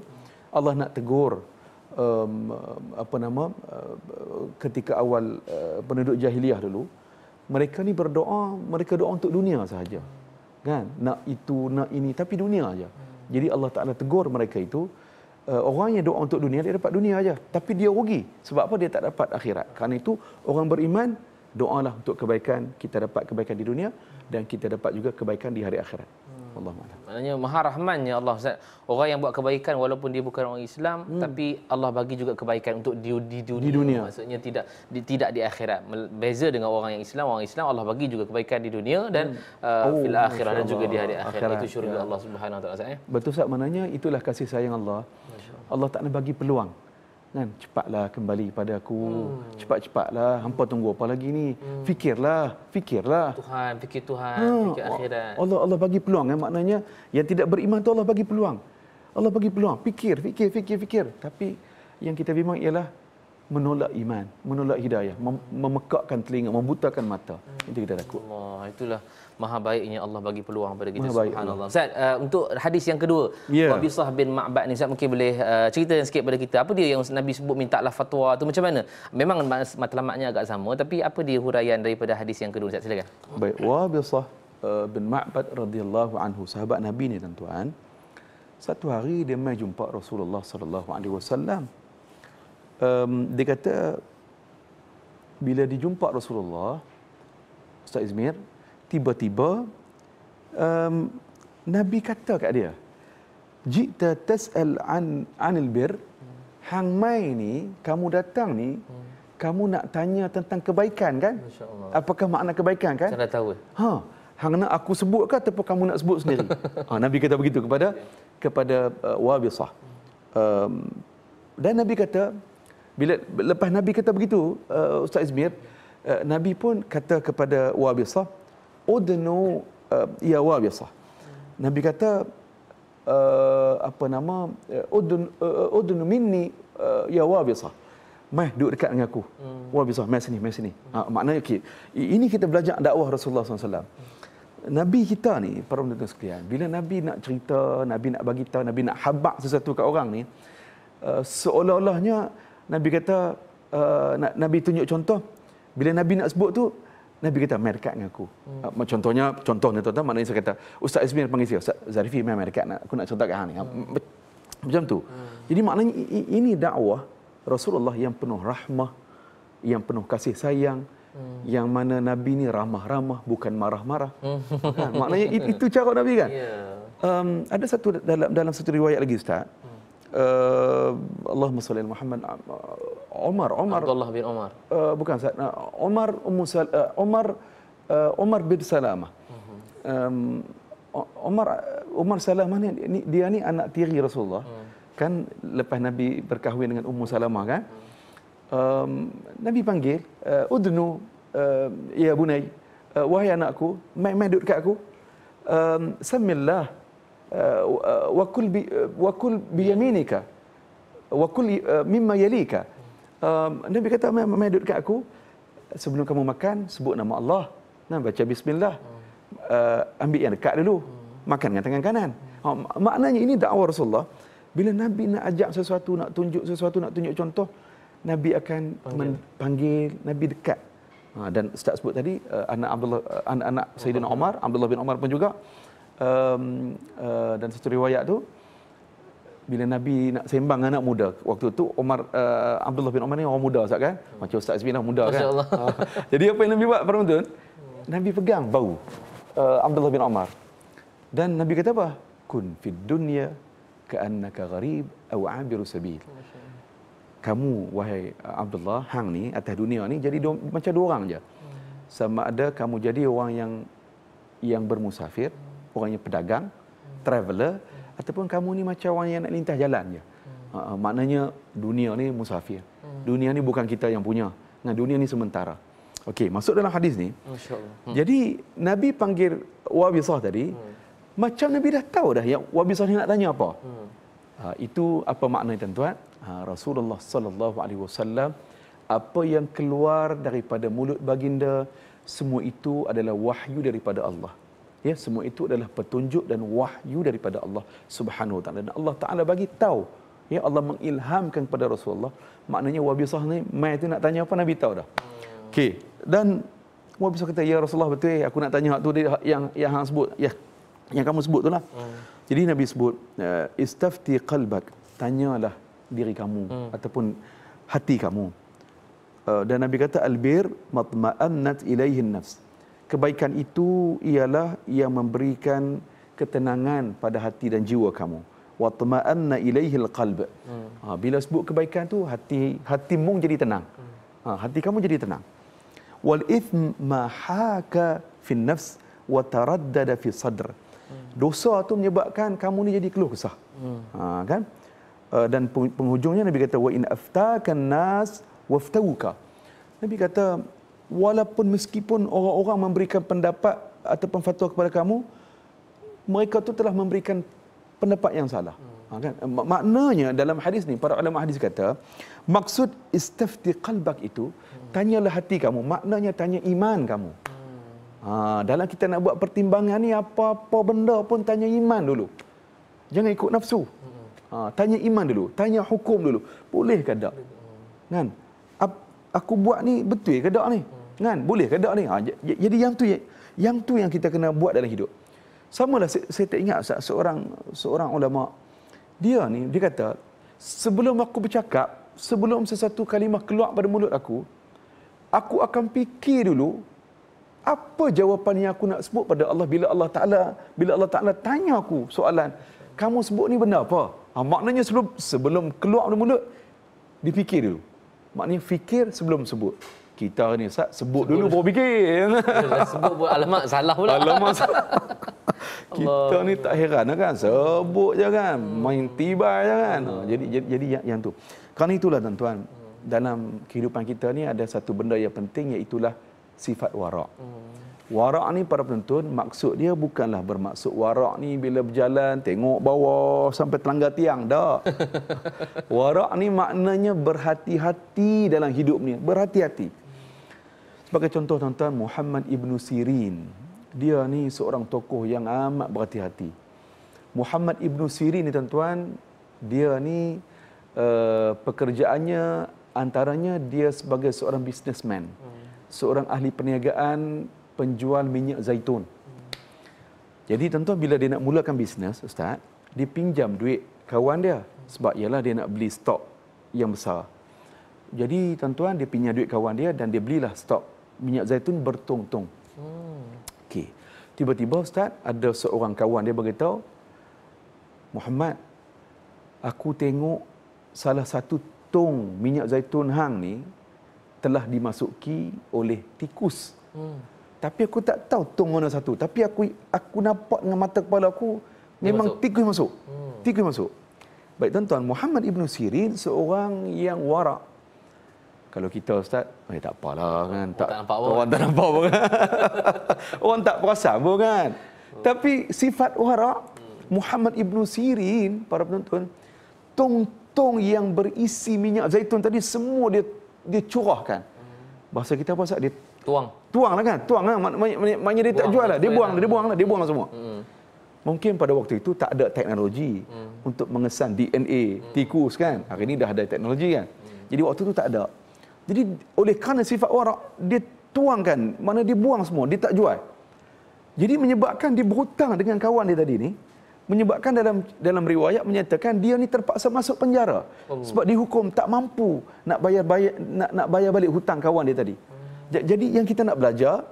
Allah nak tegur um, apa nama uh, ketika awal uh, penduduk jahiliah dulu mereka ni berdoa mereka doa untuk dunia sahaja kan nak itu nak ini tapi dunia aja jadi Allah Taala tegur mereka itu eh, orang yang doa untuk dunia dia dapat dunia aja tapi dia rugi sebab apa dia tak dapat akhirat. Karena itu orang beriman doalah untuk kebaikan kita dapat kebaikan di dunia dan kita dapat juga kebaikan di hari akhirat. Allah Ma'ala. Maknanya Maha rahman ya Allah Ustaz. Orang yang buat kebaikan walaupun dia bukan orang Islam hmm. tapi Allah bagi juga kebaikan untuk di, di, dunia. di dunia. Maksudnya tidak di, tidak di akhirat. Beza dengan orang yang Islam, orang Islam Allah bagi juga kebaikan di dunia dan hmm. uh, oh, fil akhirat dan juga di hari akhirat, akhirat. itu syurga ya. Allah Subhanahu Wa Taala ya. Betul Ustaz, maknanya itulah kasih sayang Allah. Allah tak nak bagi peluang kan cepatlah kembali kepada aku hmm. cepat-cepatlah hangpa tunggu apa lagi ni hmm. fikirlah fikirlah Tuhan fikir Tuhan ha. fikir akhirat Allah Allah bagi peluang kan maknanya yang tidak beriman tu Allah bagi peluang Allah bagi peluang fikir fikir fikir fikir tapi yang kita bimbang ialah menolak iman menolak hidayah mem- memekakkan telinga membutakan mata hmm. itu kita takut Allah itulah Maha baiknya Allah bagi peluang kepada kita subhanallah. Ustaz, uh, untuk hadis yang kedua, Qabisah ya. yeah. bin Ma'bad ni Ustaz mungkin boleh uh, cerita yang sikit kepada kita. Apa dia yang Nabi sebut mintalah fatwa tu macam mana? Memang matlamatnya agak sama tapi apa dia huraian daripada hadis yang kedua Ustaz silakan. Baik, Qabisah uh, bin Ma'bad radhiyallahu anhu, sahabat Nabi ni tuan-tuan. Satu hari dia mai jumpa Rasulullah sallallahu alaihi wasallam. Um, dia kata bila dijumpa Rasulullah Ustaz Izmir, tiba-tiba um, Nabi kata kat dia jita tas'al an anil bir hang mai ni kamu datang ni kamu nak tanya tentang kebaikan kan apakah makna kebaikan kan saya tahu eh? ha hang nak aku sebut ke ataupun kamu nak sebut sendiri ha nabi kata begitu kepada kepada uh, wabisah um, dan nabi kata bila lepas nabi kata begitu uh, ustaz izmir uh, nabi pun kata kepada wabisah udnu oh, uh, ya wabisah. Nabi kata uh, apa nama udn uh, udnu uh, minni uh, ya wabisah. Mai duduk dekat dengan aku. Hmm. Wabisah, oh, mai sini, mai sini. Ha, maknanya okay. ini kita belajar dakwah Rasulullah SAW. Nabi kita ni, para penonton sekalian, bila Nabi nak cerita, Nabi nak bagi tahu, Nabi nak habak sesuatu kat orang ni, uh, seolah-olahnya Nabi kata, uh, Nabi tunjuk contoh, bila Nabi nak sebut tu, Nabi kata merkat dengan aku. Hmm. Ah, contohnya contohnya tuan mana maknanya saya kata Ustaz Ismail panggil saya Ustaz Zarifi memang merkat nak aku nak contohkan hang ni. Ah, hmm. Macam tu. Hmm. Jadi maknanya ini dakwah Rasulullah yang penuh rahmah yang penuh kasih sayang hmm. yang mana nabi ni ramah-ramah bukan marah-marah. Hmm. Kan? maknanya itu cara nabi kan? Yeah. Um ada satu dalam dalam satu riwayat lagi ustaz. اللهم صل على محمد عمر عمر عبد الله بن عمر uh, bukan عمر ام عمر عمر بن سلامه عمر عمر سلامه ni, ni dia ni anak tiri Rasulullah hmm. kan lepas nabi berkahwin dengan ummu salamah kan um, nabi panggil uh, udnu uh, ya bunai eh, wahai anakku mai mai duduk dekat aku um, samillah وكل وكل بيمينك وكل مما يليك النبي kata ما يدك aku sebelum kamu makan sebut nama Allah nah baca bismillah uh, ambil yang dekat dulu makan dengan tangan kanan ha, maknanya ini dakwah Rasulullah bila nabi nak ajak sesuatu nak tunjuk sesuatu nak tunjuk contoh nabi akan panggil, nabi dekat ha, dan ustaz sebut tadi uh, anak Abdullah anak-anak uh, Sayyidina Umar Abdullah bin Umar pun juga um, uh, dan satu riwayat tu bila Nabi nak sembang anak muda waktu tu Umar uh, eh, Abdullah bin Umar ni orang muda Ustaz kan macam Ustaz Azmin lah muda kan ah. jadi apa yang Nabi buat para tuan Nabi pegang bau uh, Abdullah bin Umar dan Nabi kata apa kun fid dunya ka'annaka gharib aw abiru sabil kamu wahai Abdullah hang ni atas dunia ni jadi dua, macam dua orang je hmm. sama ada kamu jadi orang yang yang bermusafir orangnya pedagang, traveller hmm. ataupun kamu ni macam orang yang nak lintas jalan je. Hmm. Uh, maknanya dunia ni musafir. Hmm. Dunia ni bukan kita yang punya. Nah, dunia ni sementara. Okey, masuk dalam hadis ni. Hmm. Jadi Nabi panggil Wabisah tadi hmm. macam Nabi dah tahu dah yang Wabisah ni nak tanya apa. Hmm. Uh, itu apa maknanya tuan-tuan? Uh, Rasulullah sallallahu alaihi wasallam apa yang keluar daripada mulut baginda semua itu adalah wahyu daripada Allah ya semua itu adalah petunjuk dan wahyu daripada Allah Subhanahu Taala dan Allah Taala bagi tahu ya Allah mengilhamkan kepada Rasulullah maknanya wabisah ni mai itu nak tanya apa Nabi tahu dah okey dan wabisah kata ya Rasulullah betul eh, aku nak tanya hak tu yang yang hang sebut ya yang kamu sebut itulah hmm. jadi Nabi sebut eh, istafti qalbak tanyalah diri kamu hmm. ataupun hati kamu eh, dan Nabi kata albir matma'annat ilaihin nafs kebaikan itu ialah yang memberikan ketenangan pada hati dan jiwa kamu wa tama'anna ilaihi alqalb hmm. ha bila sebut kebaikan tu hati hati mung jadi tenang hmm. ha hati kamu jadi tenang wal ithm mahaka fi nafs wa taraddada fi sadr hmm. dosa tu menyebabkan kamu ni jadi keluh kesah ha kan eh, dan penghujungnya nabi kata wa in aftaka nas waftawuka nabi kata walaupun meskipun orang-orang memberikan pendapat ataupun fatwa kepada kamu mereka tu telah memberikan pendapat yang salah ha, kan maknanya dalam hadis ni para ulama hadis kata maksud istifti qalbak itu tanyalah hati kamu maknanya tanya iman kamu ha dalam kita nak buat pertimbangan ni apa-apa benda pun tanya iman dulu jangan ikut nafsu ha tanya iman dulu tanya hukum dulu boleh ke tak kan aku buat ni betul ke tak ni kan boleh ke dak ni ha, jadi yang tu yang tu yang kita kena buat dalam hidup samalah saya, saya tak ingat Ustaz, seorang seorang ulama dia ni dia kata sebelum aku bercakap sebelum sesuatu kalimah keluar pada mulut aku aku akan fikir dulu apa jawapan yang aku nak sebut pada Allah bila Allah Taala bila Allah Taala tanya aku soalan kamu sebut ni benda apa ha, maknanya sebelum sebelum keluar pada mulut dipikir dulu maknanya fikir sebelum sebut kita ni sebut, sebut dulu baru bikin. Sebut buat alamat salah pula. Alamak salah. kita ni tak heran lah kan sebut je kan hmm. main tiba je kan. Hmm. Jadi, jadi jadi yang, yang tu. kan itulah tuan-tuan hmm. dalam kehidupan kita ni ada satu benda yang penting iaitu sifat wara'. Wara' ni para penonton maksud dia bukanlah bermaksud wara' ni bila berjalan tengok bawah sampai terlanggar tiang dah. Wara' ni maknanya berhati-hati dalam hidup ni, berhati-hati. Sebagai contoh tuan-tuan Muhammad ibnu Sirin. Dia ni seorang tokoh yang amat berhati-hati. Muhammad ibnu Sirin ni tuan-tuan, dia ni uh, pekerjaannya antaranya dia sebagai seorang businessman. Hmm. Seorang ahli perniagaan penjual minyak zaitun. Jadi tuan bila dia nak mulakan bisnes, ustaz, dia pinjam duit kawan dia sebab ialah dia nak beli stok yang besar. Jadi tentuan dia pinjam duit kawan dia dan dia belilah stok minyak zaitun bertung-tung. Hmm. Okey. Tiba-tiba ustaz ada seorang kawan dia beritahu Muhammad aku tengok salah satu tong minyak zaitun hang ni telah dimasuki oleh tikus. Hmm. Tapi aku tak tahu tong mana satu. Tapi aku aku nampak dengan mata kepala aku memang masuk. tikus masuk. Hmm. Tikus masuk. Baik tuan-tuan, Muhammad Ibn Sirin seorang yang warak kalau kita ustaz eh tak apalah kan orang oh, tak, tak nampak pun. orang tak nampak pun kan orang tak perasan pun kan hmm. tapi sifat wara Muhammad ibnu Sirin para penonton tong tong yang berisi minyak zaitun tadi semua dia dia curahkan hmm. bahasa kita apa ustaz dia tuang tuang lah kan tuang lah maknanya dia tak jual lah kan? dia buang lah dia buang lah dia buang semua hmm. mungkin pada waktu itu tak ada teknologi hmm. untuk mengesan DNA hmm. tikus kan hari ini dah ada teknologi kan hmm. jadi waktu itu tak ada jadi oleh kerana sifat warak dia tuangkan, mana dia buang semua, dia tak jual. Jadi menyebabkan dia berhutang dengan kawan dia tadi ni, menyebabkan dalam dalam riwayat menyatakan dia ni terpaksa masuk penjara Allah. sebab dihukum tak mampu nak bayar bayar nak nak bayar balik hutang kawan dia tadi. Hmm. Jadi yang kita nak belajar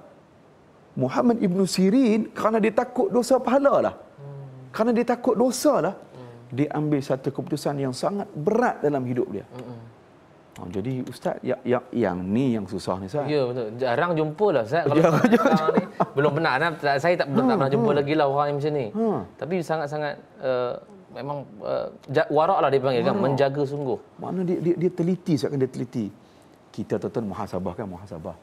Muhammad ibnu Sirin kerana dia takut dosa pahala lah. Hmm. Kerana dia takut dosa lah. Hmm. Dia ambil satu keputusan yang sangat berat dalam hidup dia. Hmm. Oh, jadi ustaz ya, ya, yang ni yang susah ni saya. Ya betul. Jarang jumpa lah, saya kalau ya, orang jarang, Ni, belum pernah nah, saya tak hmm, tak pernah hmm. jumpa lagi lah orang yang macam ni. Hmm. Tapi sangat-sangat uh, memang uh, warak lah dia panggil kan menjaga sungguh. Mana dia dia, dia teliti ustaz kan dia teliti. Kita tuan muhasabah kan muhasabah.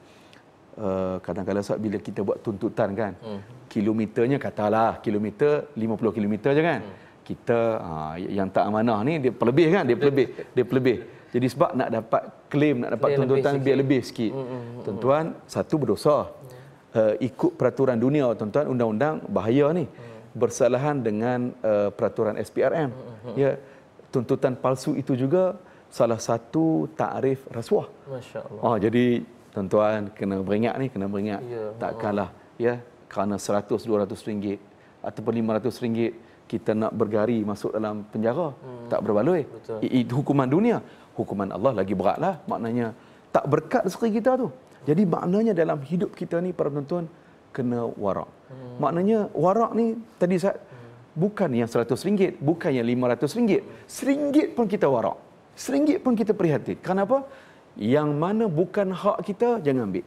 Uh, kadang-kadang ustaz bila kita buat tuntutan kan hmm. kilometernya katalah kilometer 50 kilometer je kan. Hmm. Kita uh, yang tak amanah ni dia perlebih kan dia perlebih dia perlebih. Jadi sebab nak dapat klaim, nak dapat claim tuntutan lebih biar lebih sikit. Mm, mm, tuan-tuan, hmm. satu berdosa. Mm. Uh, ikut peraturan dunia, tuan-tuan, undang-undang bahaya ni. Mm. Bersalahan dengan uh, peraturan SPRM. Mm, mm, hmm. ya, tuntutan palsu itu juga salah satu takrif rasuah. Oh, jadi tuan-tuan kena beringat ni, kena beringat. Yeah, tak kalah ya kerana 100 200 ringgit ataupun 500 ringgit kita nak bergari masuk dalam penjara hmm. tak berbaloi. Itu hukuman dunia hukuman Allah lagi beratlah maknanya tak berkat rezeki kita tu jadi maknanya dalam hidup kita ni para penonton kena warak hmm. maknanya warak ni tadi saya hmm. bukan yang 100 ringgit bukan yang 500 ringgit seringgit pun kita warak seringgit pun kita prihatin kenapa yang mana bukan hak kita jangan ambil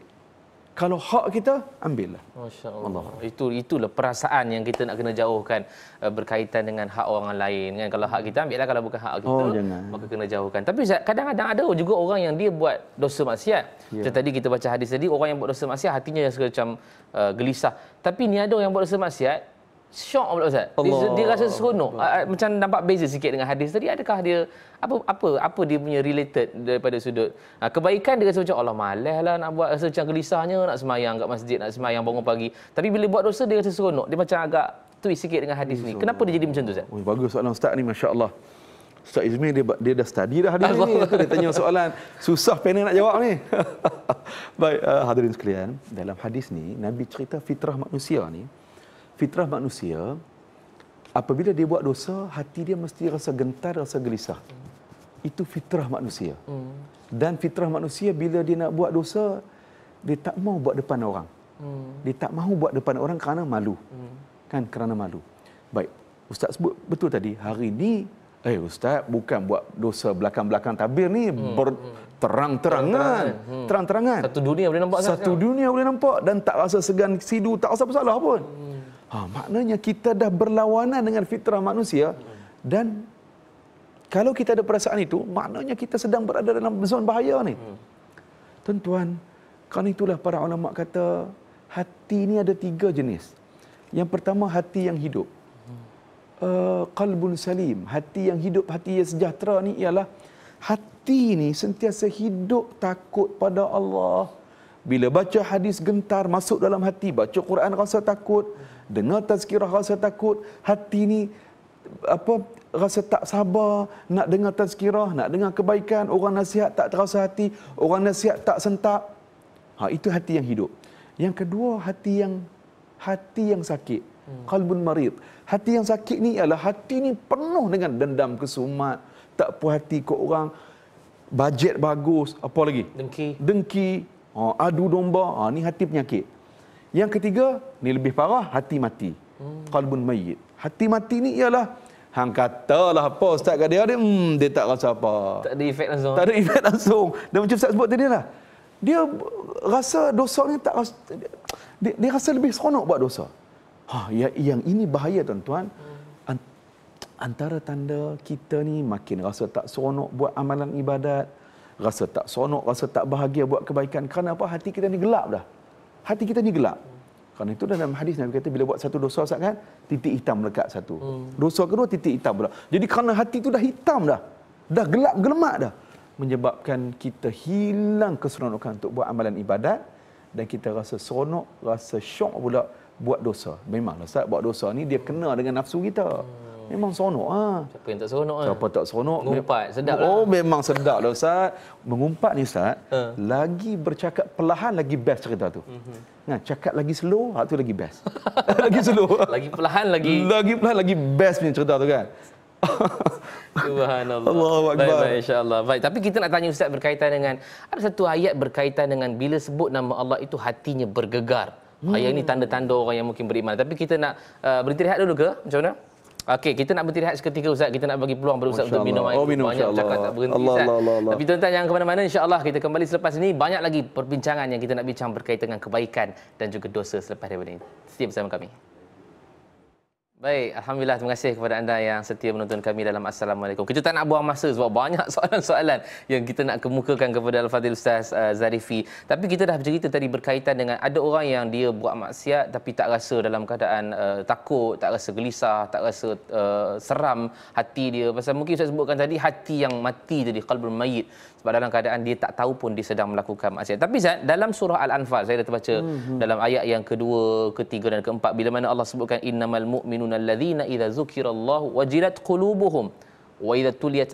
kalau hak kita ambillah masyaallah itu itulah perasaan yang kita nak kena jauhkan eh, berkaitan dengan hak orang lain kan kalau hak kita ambillah kalau bukan hak kita oh, maka kena jauhkan tapi kadang-kadang ada juga orang yang dia buat dosa maksiat ya. tadi kita baca hadis tadi orang yang buat dosa maksiat hatinya yang macam uh, gelisah tapi ni ada orang yang buat dosa maksiat syok pula ustaz. Allah. Dia, dia rasa seronok. Uh, macam nampak beza sikit dengan hadis tadi. Adakah dia apa apa apa dia punya related daripada sudut uh, kebaikan dia rasa macam Allah malah lah nak buat rasa macam gelisahnya nak semayang kat masjid nak semayang bangun pagi. Tapi bila buat dosa dia rasa seronok. Dia macam agak twist sikit dengan hadis ni. Kenapa dia jadi macam tu ustaz? Oh, bagus soalan ustaz ni masya-Allah. Ustaz Izmi dia, dia dah study dah hadis Allah. ni. Aku dia tanya soalan susah panel nak jawab ni. Baik uh, hadirin sekalian, dalam hadis ni Nabi cerita fitrah manusia ni fitrah manusia apabila dia buat dosa hati dia mesti rasa gentar rasa gelisah itu fitrah manusia hmm. dan fitrah manusia bila dia nak buat dosa dia tak mau buat depan orang hmm. dia tak mau buat depan orang kerana malu hmm. kan kerana malu baik ustaz sebut betul tadi hari ini eh ustaz bukan buat dosa belakang-belakang tabir ni hmm. terang-terangan terang-terangan satu dunia boleh nampak kan? satu kan dunia boleh nampak dan tak rasa segan sidu tak rasa bersalah pun hmm. Ha, maknanya kita dah berlawanan dengan fitrah manusia dan kalau kita ada perasaan itu, maknanya kita sedang berada dalam zon bahaya ni. Hmm. Tuan-tuan, kerana itulah para ulama kata hati ini ada tiga jenis. Yang pertama hati yang hidup. Uh, qalbun salim, hati yang hidup, hati yang sejahtera ni ialah hati ni sentiasa hidup takut pada Allah. Bila baca hadis gentar masuk dalam hati, baca Quran rasa takut. Hmm dengar tazkirah rasa takut hati ni apa rasa tak sabar nak dengar tazkirah nak dengar kebaikan orang nasihat tak terasa hati orang nasihat tak sentak ha itu hati yang hidup yang kedua hati yang hati yang sakit hmm. qalbun marid hati yang sakit ni ialah hati ni penuh dengan dendam kesumat tak puas hati kat orang bajet bagus apa lagi dengki dengki ha adu domba ha ni hati penyakit yang ketiga, ni lebih parah, hati mati. Qalbun mayyit. Hati mati ni ialah Hang katalah apa ustaz kat dia, dia, hmm, dia tak rasa apa. Tak ada efek langsung. Tak ada efek langsung. Dan macam ustaz sebut tadi lah. Dia rasa dosa ni tak rasa, dia, dia rasa lebih seronok buat dosa. Ha, ya, yang ini bahaya tuan-tuan. Antara tanda kita ni makin rasa tak seronok buat amalan ibadat. Rasa tak seronok, rasa tak bahagia buat kebaikan. Kerana apa? Hati kita ni gelap dah hati kita ni gelap. Kerana itu dalam hadis Nabi kata bila buat satu dosa sat kan titik hitam melekat satu. Hmm. Dosa kedua titik hitam pula. Jadi kerana hati tu dah hitam dah. Dah gelap gelemak dah. Menyebabkan kita hilang keseronokan untuk buat amalan ibadat dan kita rasa seronok, rasa syok pula buat dosa. Memanglah sat buat dosa ni dia kena dengan nafsu kita. Hmm memang seronok ah. Siapa yang tak seronok ah? Siapa tak seronok? Mengumpat, sedap lah. Oh, memang sedap lah Ustaz. Mengumpat ni Ustaz, uh. lagi bercakap perlahan lagi best cerita tu. mm Nah, cakap lagi slow, hak tu lagi best. lagi slow. lagi perlahan lagi. Lagi perlahan lagi best punya cerita tu kan. Subhanallah. Allahu Baik, baik insya Baik, tapi kita nak tanya ustaz berkaitan dengan ada satu ayat berkaitan dengan bila sebut nama Allah itu hatinya bergegar. Hmm. Ayat ini tanda-tanda orang yang mungkin beriman. Tapi kita nak uh, berhenti rehat dulu ke? Macam mana? Okay, kita nak berhenti rehat seketika Ustaz. Kita nak bagi peluang berusaha untuk minum air. Oh, minum, banyak cakap tak berhenti Allah, Ustaz. Allah, Allah, Allah. Tapi tuan-tuan yang ke mana-mana insya-Allah kita kembali selepas ini banyak lagi perbincangan yang kita nak bincang berkaitan dengan kebaikan dan juga dosa selepas daripada ini. Setiap bersama kami. Baik, Alhamdulillah terima kasih kepada anda yang setia menonton kami dalam Assalamualaikum. Kita tak nak buang masa sebab banyak soalan-soalan yang kita nak kemukakan kepada Al-Fadhil Ustaz uh, Zarifi. Tapi kita dah bercerita tadi berkaitan dengan ada orang yang dia buat maksiat tapi tak rasa dalam keadaan uh, takut, tak rasa gelisah, tak rasa uh, seram hati dia. Pasal mungkin saya sebutkan tadi hati yang mati jadi kalbun mayit. Sebab dalam keadaan dia tak tahu pun dia sedang melakukan maksiat. Tapi Zat, dalam surah Al-Anfal, saya dah terbaca mm-hmm. dalam ayat yang kedua, ketiga dan keempat. Bila mana Allah sebutkan, Innamal mu'minun الذين إذا ذكر الله وجلت قلوبهم وَإِذَا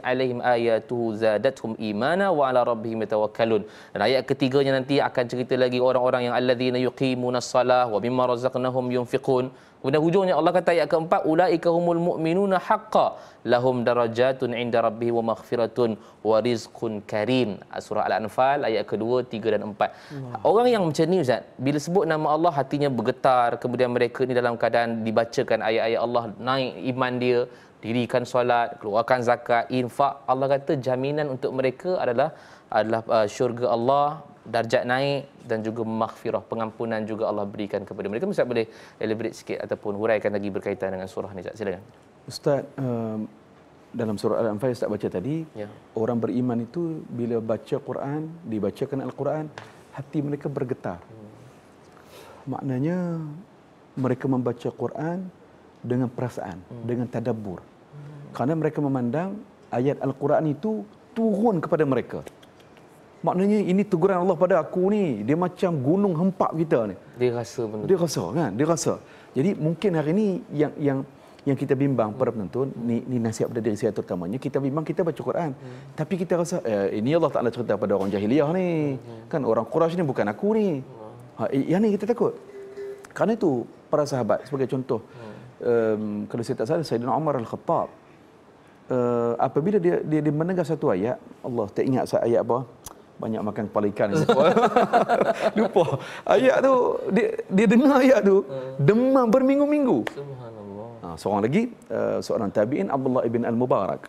alaihim ayatuhu آيَاتُهُ imana wa ala رَبِّهِمْ يَتَوَكَّلُونَ Dan ayat ketiganya nanti akan cerita lagi orang-orang yang الَّذِينَ يُقِيمُونَ الصَّلَاةِ وَبِمَّا رَزَقْنَهُمْ yunfiqun Kemudian hujungnya Allah kata ayat keempat ulaika humul mu'minuna haqqan lahum darajatun inda rabbihim wa maghfiratun wa rizqun karim ah, surah al-anfal ayat kedua, tiga dan empat Allah. Hmm. orang yang macam ni ustaz bila sebut nama Allah hatinya bergetar kemudian mereka ni dalam keadaan dibacakan ayat-ayat Allah naik iman dia dirikan solat, keluarkan zakat, infak. Allah kata jaminan untuk mereka adalah adalah uh, syurga Allah, darjat naik dan juga maghfirah, pengampunan juga Allah berikan kepada mereka. Mesti boleh elaborate sikit ataupun huraikan lagi berkaitan dengan surah ni. Silakan. Ustaz, um, dalam surah Al-Anfal Ustaz baca tadi, ya. orang beriman itu bila baca Quran, dibacakan Al-Quran, hati mereka bergetar. Hmm. Maknanya mereka membaca Quran dengan perasaan, hmm. dengan tadabbur. Hmm. Kerana mereka memandang ayat Al-Quran itu turun kepada mereka. Maknanya ini teguran Allah pada aku ni. Dia macam gunung hempak kita ni. Dia rasa benar. Dia rasa kan? Dia rasa. Jadi mungkin hari ini yang yang yang kita bimbang hmm. para penonton ni ni nasihat pada diri saya terutamanya kita bimbang kita baca Quran hmm. tapi kita rasa eh, ini Allah Taala cerita pada orang jahiliah ni hmm. kan orang Quraisy ni bukan aku ni hmm. ha, yang ni kita takut kerana itu para sahabat sebagai contoh hmm um, kalau saya tak salah Saidina Umar Al-Khattab uh, apabila dia, dia dia mendengar satu ayat Allah tak ingat saya ayat apa banyak makan kepala ikan lupa. lupa ayat tu dia dia dengar ayat tu hmm. demam berminggu-minggu subhanallah ha, seorang lagi uh, seorang tabiin Abdullah ibn Al-Mubarak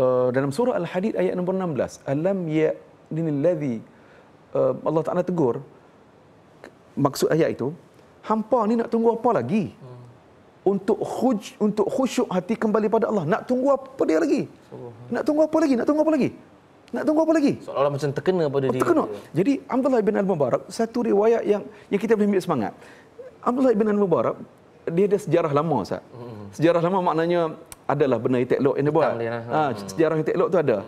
uh, dalam surah Al-Hadid ayat nombor 16 alam ya ini uh, Allah Taala tegur maksud ayat itu hampa ni nak tunggu apa lagi hmm untuk khuj, untuk khusyuk hati kembali pada Allah. Nak tunggu apa dia lagi? Nak tunggu apa lagi? Nak tunggu apa lagi? Nak tunggu apa lagi? Seolah-olah macam terkena pada dia. Terkena. Jadi Abdullah bin Al-Mubarak, satu riwayat yang yang kita boleh ambil semangat. Abdullah bin Al-Mubarak, dia ada sejarah lama, Ustaz. Sejarah lama maknanya adalah benda yang tak elok yang dia buat. Lah. Ha, sejarah yang tak elok tu ada.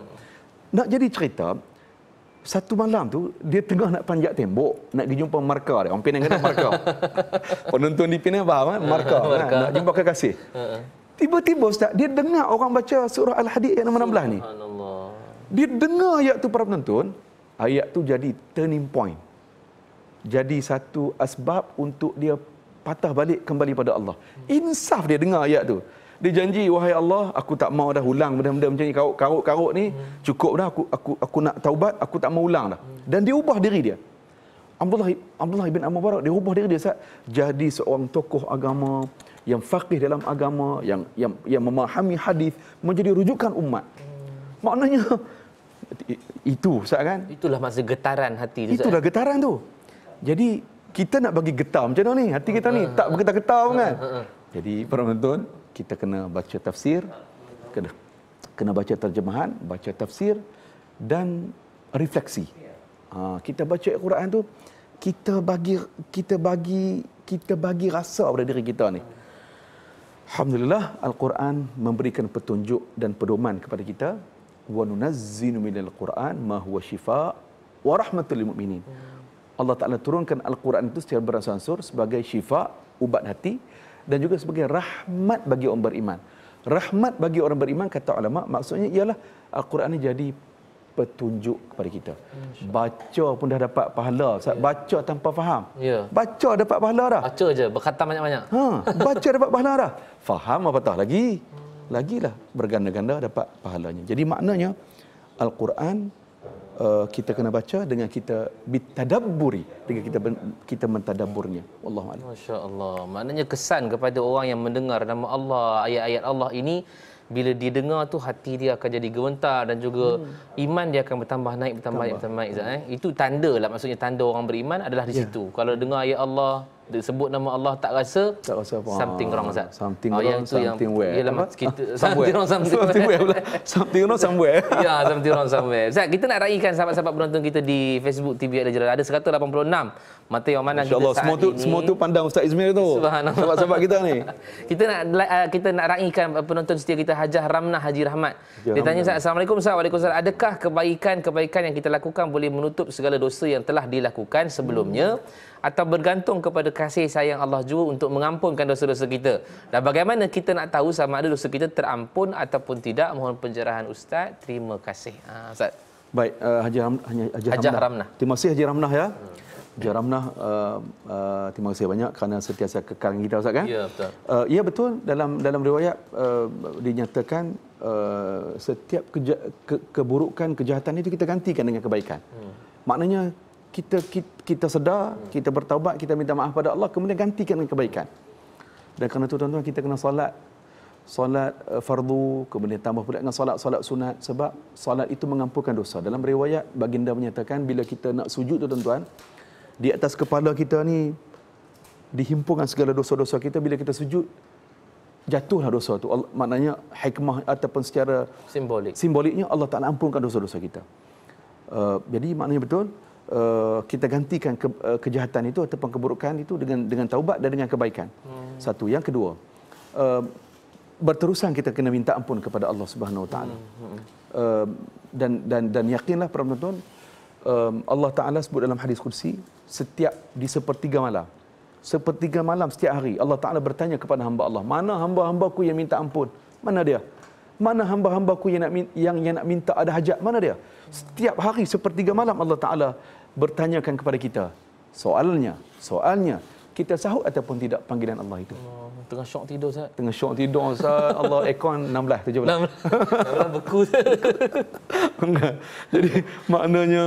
Nak jadi cerita, satu malam tu dia tengah nak panjat tembok nak pergi jumpa markah dia orang Penang kata markah penonton di Penang faham kan eh? ah, markah eh? kan? nak jumpa kekasih ah, ah. tiba-tiba ustaz dia dengar orang baca surah al-hadid yang nomor 16 ni dia dengar ayat tu para penonton ayat tu jadi turning point jadi satu asbab untuk dia patah balik kembali pada Allah insaf dia dengar ayat tu dia janji wahai Allah aku tak mau dah ulang benda-benda macam ni karut-karut ni hmm. cukup dah aku aku aku nak taubat aku tak mau ulang dah hmm. dan dia ubah diri dia Abdullah Abdullah bin Amr Barak dia ubah diri dia sah. jadi seorang tokoh agama yang faqih dalam agama yang yang yang memahami hadis menjadi rujukan umat hmm. maknanya itu sah kan itulah masa getaran hati tu itulah getaran tu jadi kita nak bagi getar macam mana ni hati kita ni ha, ha, tak ha. bergetar-getar kan jadi para penonton kita kena baca tafsir kena kena baca terjemahan baca tafsir dan refleksi ha, kita baca al-Quran tu kita bagi kita bagi kita bagi rasa pada diri kita ni alhamdulillah al-Quran memberikan petunjuk dan pedoman kepada kita wa nunazzinu minal quran ma huwa shifa wa rahmatul lil mu'minin Allah Taala turunkan al-Quran itu secara beransur sebagai syifa ubat hati dan juga sebagai rahmat bagi orang beriman. Rahmat bagi orang beriman kata ulama maksudnya ialah Al-Quran uh, ni jadi petunjuk kepada kita. Baca pun dah dapat pahala. Ya. Baca tanpa faham. Ya. Baca dapat pahala dah. Baca je, berkata banyak-banyak. Ha, baca dapat pahala dah. Faham apa tah lagi? Lagilah berganda-ganda dapat pahalanya. Jadi maknanya Al-Quran Eh, kita kena baca dengan kita bitadabburi dengan kita kita mentadabburnya wallahu a'lam masyaallah maknanya kesan kepada orang yang mendengar nama Allah ayat-ayat Allah ini bila didengar tu hati dia akan jadi gemetar dan juga hmm. iman dia akan bertambah naik bertambah Tambah. naik bertambah naik hmm. eh? itu tanda lah maksudnya tanda orang beriman adalah di yeah. situ kalau dengar ayat Allah disebut nama Allah tak rasa tak rasa apa something wrong Zat. Ah, something oh, wrong something where ialah kita somewhere. something wrong something, something where pula something wrong somewhere ya something wrong somewhere Zat, kita nak raikan sahabat-sahabat penonton kita di Facebook TV ada jerat ada 186 mata yang mana Masya kita Allah, saat semua tu ini. semua tu pandang Ustaz Ismail tu subhanallah sahabat-sahabat kita ni kita nak eh, kita nak raikan eh, penonton setia kita Hajah ramna Haji Rahmat ya, dia tanya Ustaz Assalamualaikum Ustaz Waalaikumsalam adakah kebaikan-kebaikan yang kita lakukan boleh menutup segala dosa yang telah dilakukan sebelumnya hmm atau bergantung kepada kasih sayang Allah juga untuk mengampunkan dosa-dosa kita. Dan bagaimana kita nak tahu sama ada dosa kita terampun ataupun tidak? Mohon penjelasan ustaz. Terima kasih. Ha, ustaz. Baik, uh, Haji Ram Haji, Haji Ramnah. Ramnah. Terima kasih Haji Ramnah ya. Haji Ramnah uh, uh, terima kasih banyak kerana sentiasa kekal kita ustaz kan? Ya, betul. Uh, ya betul dalam dalam riwayat uh, dinyatakan Uh, setiap keja- ke- keburukan kejahatan itu kita gantikan dengan kebaikan. Hmm. Maknanya kita kita, kita sedar, kita bertaubat, kita minta maaf pada Allah kemudian gantikan dengan kebaikan. Dan kerana itu tuan-tuan kita kena solat solat eh, fardu kemudian tambah pula dengan solat solat sunat sebab solat itu mengampunkan dosa. Dalam riwayat baginda menyatakan bila kita nak sujud tu tuan-tuan di atas kepala kita ni dihimpunkan segala dosa-dosa kita bila kita sujud jatuhlah dosa tu. Maknanya hikmah ataupun secara simbolik. Simboliknya Allah Taala ampunkan dosa-dosa kita. Uh, jadi maknanya betul uh, kita gantikan ke, uh, kejahatan itu ataupun keburukan itu dengan dengan taubat dan dengan kebaikan. Hmm. Satu yang kedua. Uh, berterusan kita kena minta ampun kepada Allah Subhanahu Wa Taala. Hmm, hmm, hmm. dan dan dan yakinlah para penonton um, Allah Taala sebut dalam hadis kursi setiap di sepertiga malam sepertiga malam setiap hari Allah Taala bertanya kepada hamba Allah mana hamba-hambaku yang minta ampun mana dia mana hamba-hambaku yang nak yang yang nak minta ada hajat mana dia setiap hari sepertiga malam Allah Ta'ala bertanyakan kepada kita. Soalnya, soalnya, kita sahut ataupun tidak panggilan Allah itu? Oh, tengah syok tidur, sah Tengah syok tidur, sah Allah aircon 16, 17. 16, beku. Jadi, maknanya,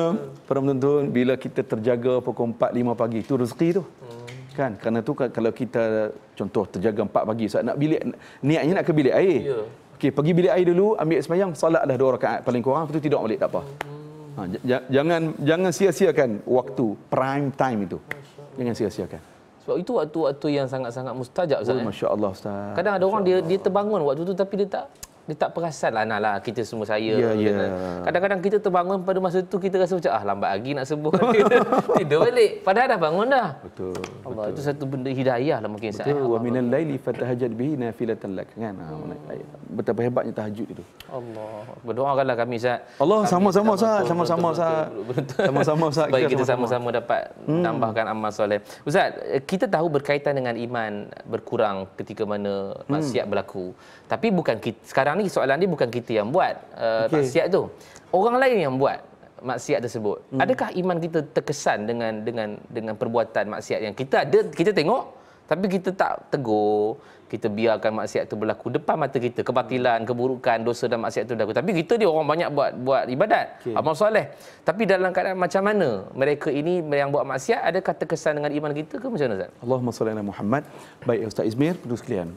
para penonton, bila kita terjaga pukul 4, 5 pagi, itu rezeki tu hmm. Kan? Kerana tu kalau kita contoh terjaga 4 pagi, Ustaz, nak bilik, niatnya nak ke bilik air. Ya. Okey, pergi bilik air dulu, ambil semayang, solat dah dua rakaat paling kurang, lepas tu tidur balik, tak apa. Ha, jangan jangan sia-siakan waktu prime time itu. Jangan sia-siakan. Sebab itu waktu-waktu yang sangat-sangat mustajab Oh, eh. Masya-Allah Ustaz. Kadang ada orang dia dia terbangun waktu tu tapi dia tak dia tak perasan lah nah lah kita semua saya yeah, yeah. kadang-kadang kita terbangun pada masa itu kita rasa macam ah lambat lagi nak sembuh tidur balik padahal dah bangun dah betul Allah betul. itu satu benda hidayah lah mungkin betul wa minal laili fatahajjad bihi nafilatan lak kan ah, hmm. betapa hebatnya tahajud itu Allah berdoakanlah kami Ustaz Allah sama-sama Ustaz sama-sama Ustaz sama-sama Ustaz sama kita sama-sama dapat hmm. tambahkan amal soleh Ustaz kita tahu berkaitan dengan iman berkurang ketika mana hmm. maksiat berlaku tapi bukan kita, sekarang ni soalan ni bukan kita yang buat uh, eh, okay. maksiat tu. Orang lain yang buat maksiat tersebut. Hmm. Adakah iman kita terkesan dengan dengan dengan perbuatan maksiat yang kita ada kita tengok tapi kita tak tegur, kita biarkan maksiat itu berlaku depan mata kita, kebatilan, keburukan, dosa dan maksiat itu berlaku. Tapi kita dia orang banyak buat buat ibadat, okay. amal soleh. Tapi dalam keadaan macam mana mereka ini yang buat maksiat ada kata kesan dengan iman kita ke macam mana Ustaz? Allahumma salli ala Muhammad. Baik Ustaz Izmir, penulis sekalian.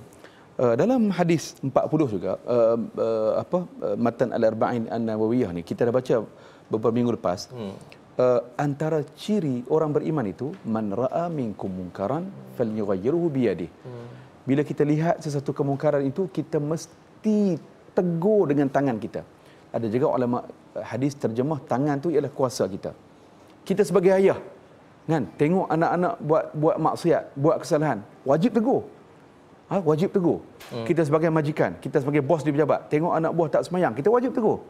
Eh, dalam hadis 40 juga uh, uh, apa uh, matan al-arba'in an-nawawiyah ni kita dah baca beberapa minggu lepas hmm. uh, antara ciri orang beriman itu man ra'a minkum munkaran falyughayyirhu biyadihi hmm. bila kita lihat sesuatu kemungkaran itu kita mesti tegur dengan tangan kita ada juga ulama hadis terjemah tangan tu ialah kuasa kita kita sebagai ayah kan tengok anak-anak buat buat maksiat buat kesalahan wajib tegur ha, wajib tegur. Hmm. Kita sebagai majikan, kita sebagai bos di pejabat, tengok anak buah tak semayang, kita wajib tegur.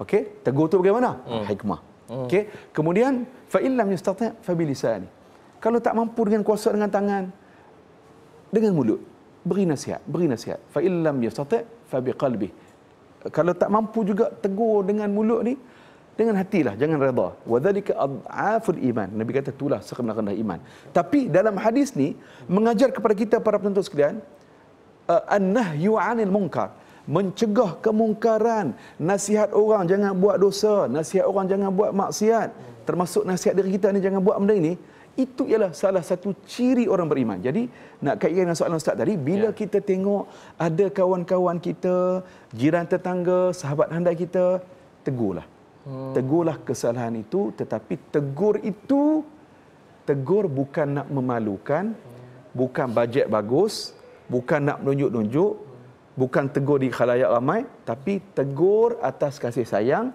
Okey, tegur tu bagaimana? Hmm. Ah, hikmah. Hmm. Okey. Kemudian fa in lam yastati' fa bilisan. Kalau tak mampu dengan kuasa dengan tangan, dengan mulut beri nasihat, beri nasihat. Fa in lam yastati' fa biqalbi. Kalau tak mampu juga tegur dengan mulut ni, dengan hatilah jangan redha wa zalika adhaful iman nabi kata itulah sekena rendah iman tapi dalam hadis ni mengajar kepada kita para penuntut sekalian Eh, an-nahyu 'anil munkar mencegah kemungkaran nasihat orang jangan buat dosa nasihat orang jangan buat maksiat termasuk nasihat diri kita ni jangan buat benda ini itu ialah salah satu ciri orang beriman. Jadi nak kaitkan dengan soalan ustaz tadi, bila ya. kita tengok ada kawan-kawan kita, jiran tetangga, sahabat handai kita, tegurlah. Hmm. Tegurlah kesalahan itu tetapi tegur itu tegur bukan nak memalukan, hmm. bukan bajet bagus, bukan nak menunjuk-nunjuk bukan tegur di khalayak ramai tapi tegur atas kasih sayang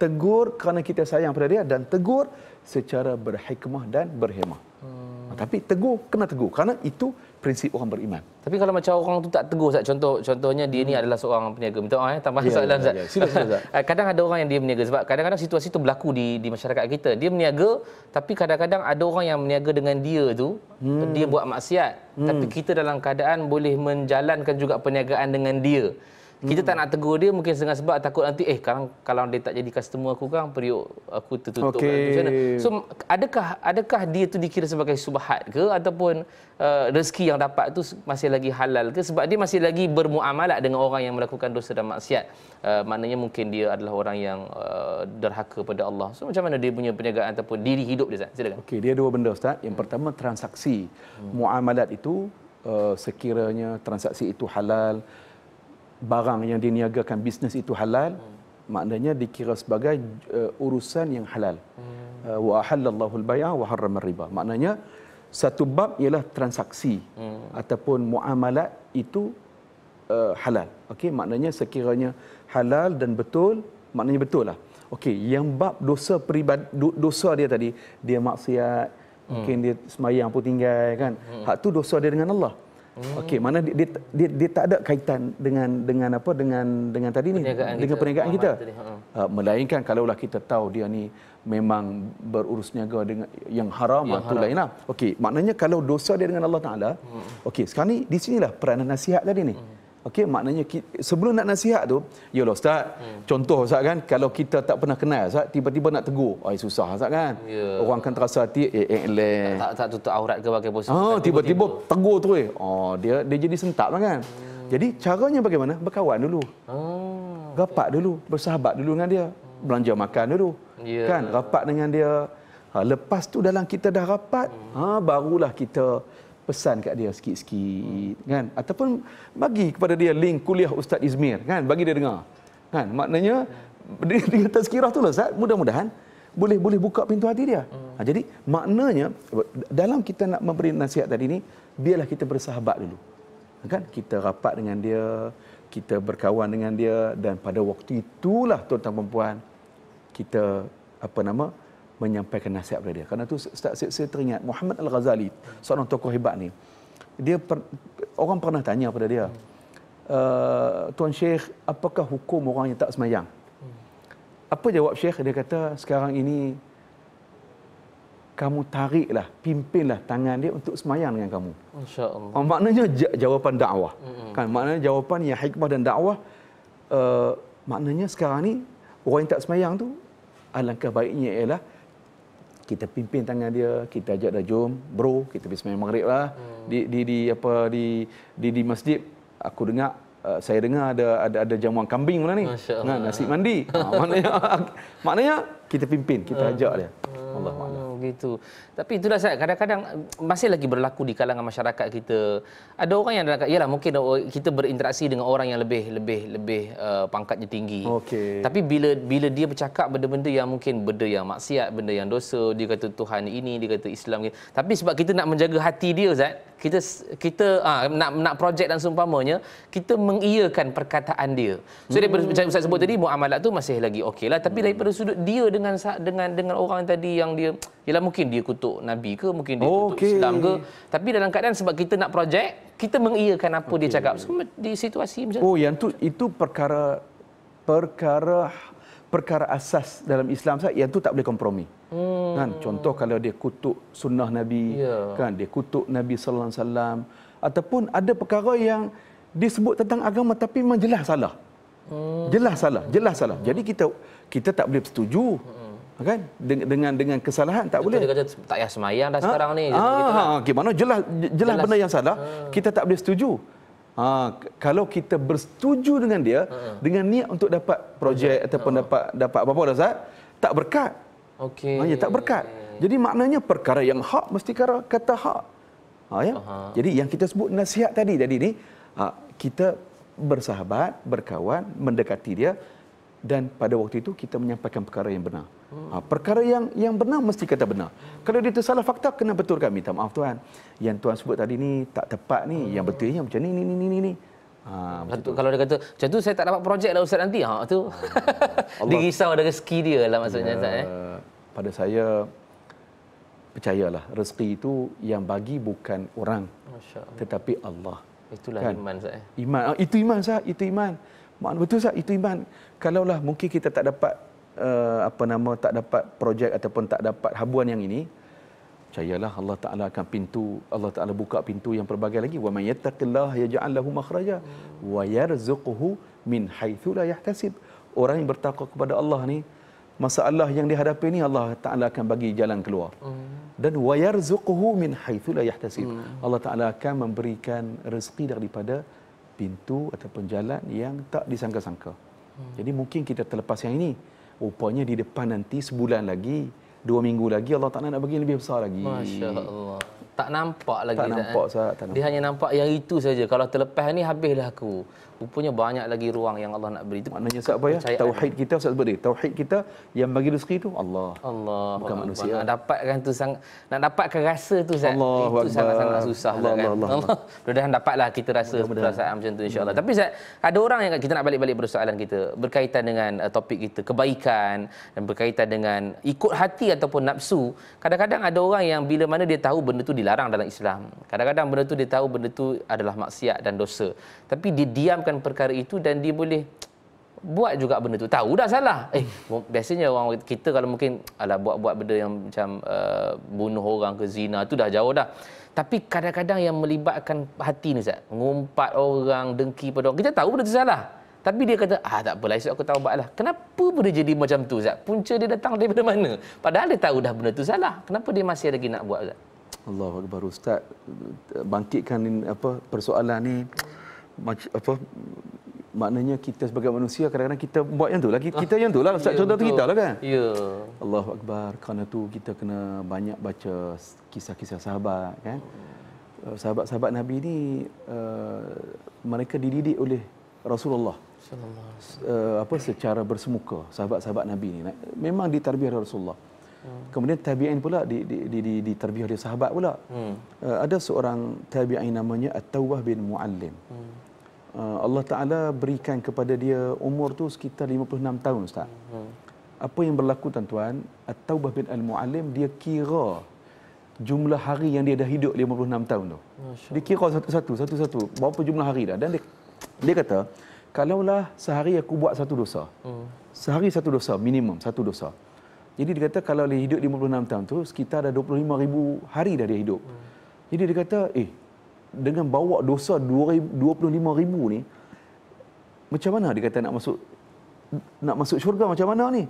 tegur kerana kita sayang pada dia dan tegur secara berhikmah dan berhemah hmm. tapi tegur kena tegur kerana itu prinsip orang beriman. Tapi kalau macam orang tu tak teguh. Ustaz, contoh contohnya dia hmm. ni adalah seorang peniaga. Minta maaf eh tambah yeah, soalan ya, Ustaz. Yeah, ya. yeah. kadang ada orang yang dia berniaga sebab kadang-kadang situasi tu berlaku di di masyarakat kita. Dia berniaga tapi kadang-kadang ada orang yang berniaga dengan dia tu hmm. dia buat maksiat. Hmm. Tapi kita dalam keadaan boleh menjalankan juga perniagaan dengan dia. Kita hmm. tak nak tegur dia mungkin dengan sebab takut nanti eh kalau kalau dia tak jadi customer aku kan periuk aku tertutup okay. kan. So adakah adakah dia tu dikira sebagai subhat ke ataupun uh, rezeki yang dapat tu masih lagi halal ke sebab dia masih lagi bermuamalat dengan orang yang melakukan dosa dan maksiat. Uh, maknanya mungkin dia adalah orang yang uh, derhaka pada Allah. So macam mana dia punya perniagaan ataupun diri hidup dia Ustaz? Silakan. Okey, dia dua benda Ustaz. Yang pertama transaksi. Hmm. Muamalat itu uh, sekiranya transaksi itu halal barang yang diniagakan bisnes itu halal hmm. maknanya dikira sebagai uh, urusan yang halal hmm. eh, wa ahallallahu al-bai'a wa harrama riba maknanya satu bab ialah transaksi hmm. ataupun muamalat itu uh, halal okey maknanya sekiranya halal dan betul maknanya betul lah okey yang bab dosa peribadi dosa dia tadi dia maksiat hmm. mungkin dia sembahyang pun tinggal kan hmm. hak tu dosa dia dengan Allah Hmm. Okey, mana dia, dia, dia, dia tak ada kaitan dengan dengan apa dengan dengan tadi perniagaan ni kita, dengan perniagaan kita. Uh, melainkan lah kita tahu dia ni memang berurus niaga dengan yang haram yang atau lainlah. Okey, maknanya kalau dosa dia dengan Allah Taala. Hmm. Okey, sekarang ni di sinilah peranan nasihat tadi ni. Hmm. Okey maknanya sebelum nak nasihat tu ya lah ustaz hmm. contoh ustaz kan kalau kita tak pernah kenal ustaz tiba-tiba nak tegur ai susah ustaz kan yeah. orang akan terasa hati eh, eh, eh. Tak, tak tutup aurat ke pakai posisi Oh tiba-tiba tegur tu eh oh dia dia jadi sentak lah kan hmm. jadi caranya bagaimana berkawan dulu oh, rapat okay. dulu bersahabat dulu dengan dia belanja makan dulu yeah. kan rapat dengan dia ha, lepas tu dalam kita dah rapat hmm. ha barulah kita pesan kat dia sikit-sikit hmm. kan ataupun bagi kepada dia link kuliah Ustaz Izmir kan bagi dia dengar kan maknanya hmm. dengan tazkirah tu lah Ustaz mudah-mudahan boleh boleh buka pintu hati dia hmm. ha, jadi maknanya dalam kita nak memberi nasihat tadi ni biarlah kita bersahabat dulu kan kita rapat dengan dia kita berkawan dengan dia dan pada waktu itulah tuan-tuan puan kita apa nama menyampaikan nasihat kepada dia. Karena tu Ustaz saya, saya teringat Muhammad Al-Ghazali, seorang tokoh hebat ni. Dia per, orang pernah tanya kepada dia. Uh, Tuan Syekh, apakah hukum orang yang tak semayang? Apa jawab Syekh? Dia kata, sekarang ini kamu tariklah, pimpinlah tangan dia untuk semayang dengan kamu. Masya Allah. Oh, maknanya jawapan dakwah. Kan? Maknanya jawapan yang hikmah dan dakwah. Uh, maknanya sekarang ni orang yang tak semayang tu, alangkah baiknya ialah kita pimpin tangan dia kita ajak dia jom bro kita pergi sembahyang maghrib lah hmm. di, di di apa di di, di masjid aku dengar uh, saya dengar ada ada ada jamuan kambing mana ni nasi mandi ha, maknanya maknanya kita pimpin, kita ajak dia. Allah Oh, ah, gitu. Tapi itulah saya kadang-kadang eh, masih lagi berlaku di kalangan masyarakat kita. Ada orang yang dalam iyalah mungkin oh, kita berinteraksi dengan orang yang lebih lebih lebih uh, pangkatnya tinggi. Okey. Tapi bila bila dia bercakap benda-benda yang mungkin benda yang maksiat, benda yang dosa, dia kata Tuhan ini, dia kata Islam ini. Tapi sebab kita nak menjaga hati dia, Zat, kita kita ah, nak nak projek dan seumpamanya kita mengiyakan perkataan dia. So hmm. daripada macam Ustaz sebut tadi muamalat tu masih lagi okeylah tapi hmm. daripada sudut dia dengan dengan dengan dengan orang yang tadi yang dia ialah mungkin dia kutuk nabi ke mungkin dia kutuk okay. Islam ke tapi dalam keadaan sebab kita nak projek kita mengiyakan apa okay. dia cakap so, di situasi macam Oh yang tu itu perkara perkara perkara asas dalam Islam saya yang tu tak boleh kompromi. Hmm. Kan contoh kalau dia kutuk sunnah nabi yeah. kan dia kutuk nabi sallallahu alaihi wasallam ataupun ada perkara yang disebut tentang agama tapi memang jelas salah. Oh. Jelas salah, jelas salah. Jadi hmm. kita kita tak boleh setuju hmm. kan dengan dengan, dengan kesalahan tak Contoh boleh. Kata, tak payah semayang dah ha? sekarang ni. Ah, lah. Ha, ha, ha, gimana jelas, jelas jelas benda yang salah ha. kita tak boleh setuju. Ha, kalau kita bersetuju dengan dia ha. dengan niat untuk dapat projek ha. ataupun ha. dapat dapat apa-apa dah Ustaz, tak berkat. Okey. Ha, tak berkat. Jadi maknanya perkara yang hak mesti kata kata hak. Ha, ya. Jadi yang kita sebut nasihat tadi tadi ni ha, kita bersahabat, berkawan, mendekati dia dan pada waktu itu kita menyampaikan perkara yang benar. Hmm. Ha, perkara yang yang benar mesti kata benar. Kalau dia tersalah fakta kena betulkan minta maaf tuan. Yang tuan sebut tadi ni tak tepat ni, yang betulnya macam ni ni ni ni ni. ni. Ha, satu, kalau dia kata macam tu saya tak dapat projek lah ustaz nanti ha, tu ha. dia risau ada rezeki dia lah maksudnya ya, eh? pada saya percayalah rezeki itu yang bagi bukan orang Allah. tetapi Allah Itulah kan? iman saya. Eh. Iman. Ah, itu iman saya. Itu iman. Makna betul saya. Itu iman. Kalaulah mungkin kita tak dapat uh, apa nama tak dapat projek ataupun tak dapat habuan yang ini, cayalah Allah Taala akan pintu Allah Taala buka pintu yang berbagai lagi. Wa may yattaqillah yaj'al lahu makhraja wa yarzuquhu min haitsu la yahtasib. Orang yang bertakwa kepada Allah ni masalah yang dihadapi ini Allah Taala akan bagi jalan keluar. Hmm. Dan wayarzuquhu min haitsu la yahtasib. Hmm. Allah Taala akan memberikan rezeki daripada pintu ataupun jalan yang tak disangka-sangka. Hmm. Jadi mungkin kita terlepas yang ini. Rupanya di depan nanti sebulan lagi, dua minggu lagi Allah Taala nak bagi lebih besar lagi. Masya-Allah tak nampak lagi tak nampak eh. sahabat, tak nampak. dia hanya nampak yang itu saja kalau terlepas ni habislah aku rupanya banyak lagi ruang yang Allah nak beri itu maknanya sebab ya tauhid kita sebab sebut tauhid kita yang bagi rezeki itu Allah Allah bukan Allah. manusia nak dapatkan tu sang nak dapatkan rasa tu sangat itu sangat-sangat susah Allah, kan Allah, Allah. Allah. Allah. dapatlah kita rasa perasaan macam tu insyaallah tapi Zat, ada orang yang kita nak balik-balik persoalan kita berkaitan dengan uh, topik kita kebaikan dan berkaitan dengan ikut hati ataupun nafsu kadang-kadang ada orang yang bila mana dia tahu benda tu dilarang dalam Islam. Kadang-kadang benda tu dia tahu benda tu adalah maksiat dan dosa. Tapi dia diamkan perkara itu dan dia boleh buat juga benda tu. Tahu dah salah. Eh, biasanya orang kita kalau mungkin ala buat-buat benda yang macam uh, bunuh orang ke zina tu dah jauh dah. Tapi kadang-kadang yang melibatkan hati ni Ustaz, ngumpat orang, dengki pada orang, kita tahu benda tu salah. Tapi dia kata, ah tak apalah, esok aku taubatlah. Kenapa benda jadi macam tu Ustaz? Punca dia datang daripada mana? Padahal dia tahu dah benda tu salah. Kenapa dia masih lagi nak buat Ustaz? Allah akbar ustaz bangkitkan ini apa persoalan ni apa maknanya kita sebagai manusia kadang-kadang kita buat yang lagi kita yang itulah ustaz ya, contoh tu kita lah kan ya Allah akbar kerana tu kita kena banyak baca kisah-kisah sahabat kan uh, sahabat-sahabat nabi ni uh, mereka dididik oleh Rasulullah sallallahu uh, apa secara bersemuka sahabat-sahabat nabi ni memang ditarbiah Rasulullah Hmm. Kemudian tabi'in pula di di di, di, di terbiah oleh sahabat pula. Hmm. Uh, ada seorang tabi'in namanya At-Tawwah bin Muallim. Hmm. Uh, Allah Taala berikan kepada dia umur tu sekitar 56 tahun ustaz. Hmm. Apa yang berlaku tuan-tuan, At-Tawwah bin Al-Muallim dia kira jumlah hari yang dia dah hidup 56 tahun tu. Dia kira satu-satu, satu-satu. Berapa jumlah hari dah? Dan dia, dia kata, kalaulah sehari aku buat satu dosa. Hmm. Sehari satu dosa, minimum satu dosa. Hmm. Jadi dia kata kalau dia hidup 56 tahun tu sekitar ada 25,000 hari dah dia hidup. Hmm. Jadi dia kata, eh dengan bawa dosa 25,000 ni, macam mana dia kata nak masuk nak masuk syurga macam mana ni?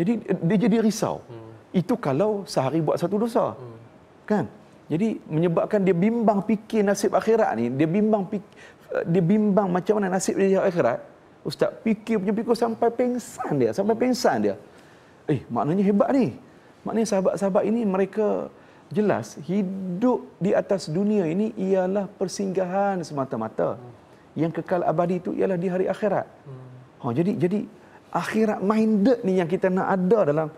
Jadi dia jadi risau. Hmm. Itu kalau sehari buat satu dosa. Hmm. Kan? Jadi menyebabkan dia bimbang fikir nasib akhirat ni, dia bimbang dia bimbang macam mana nasib dia akhirat. Ustaz fikir punya fikir sampai pingsan dia, sampai hmm. pingsan dia. Hmm eh maknanya hebat ni. Maknanya sahabat-sahabat ini mereka jelas hidup di atas dunia ini ialah persinggahan semata-mata. Yang kekal abadi itu ialah di hari akhirat. Hmm. Ha oh, jadi jadi akhirat minded ni yang kita nak ada dalam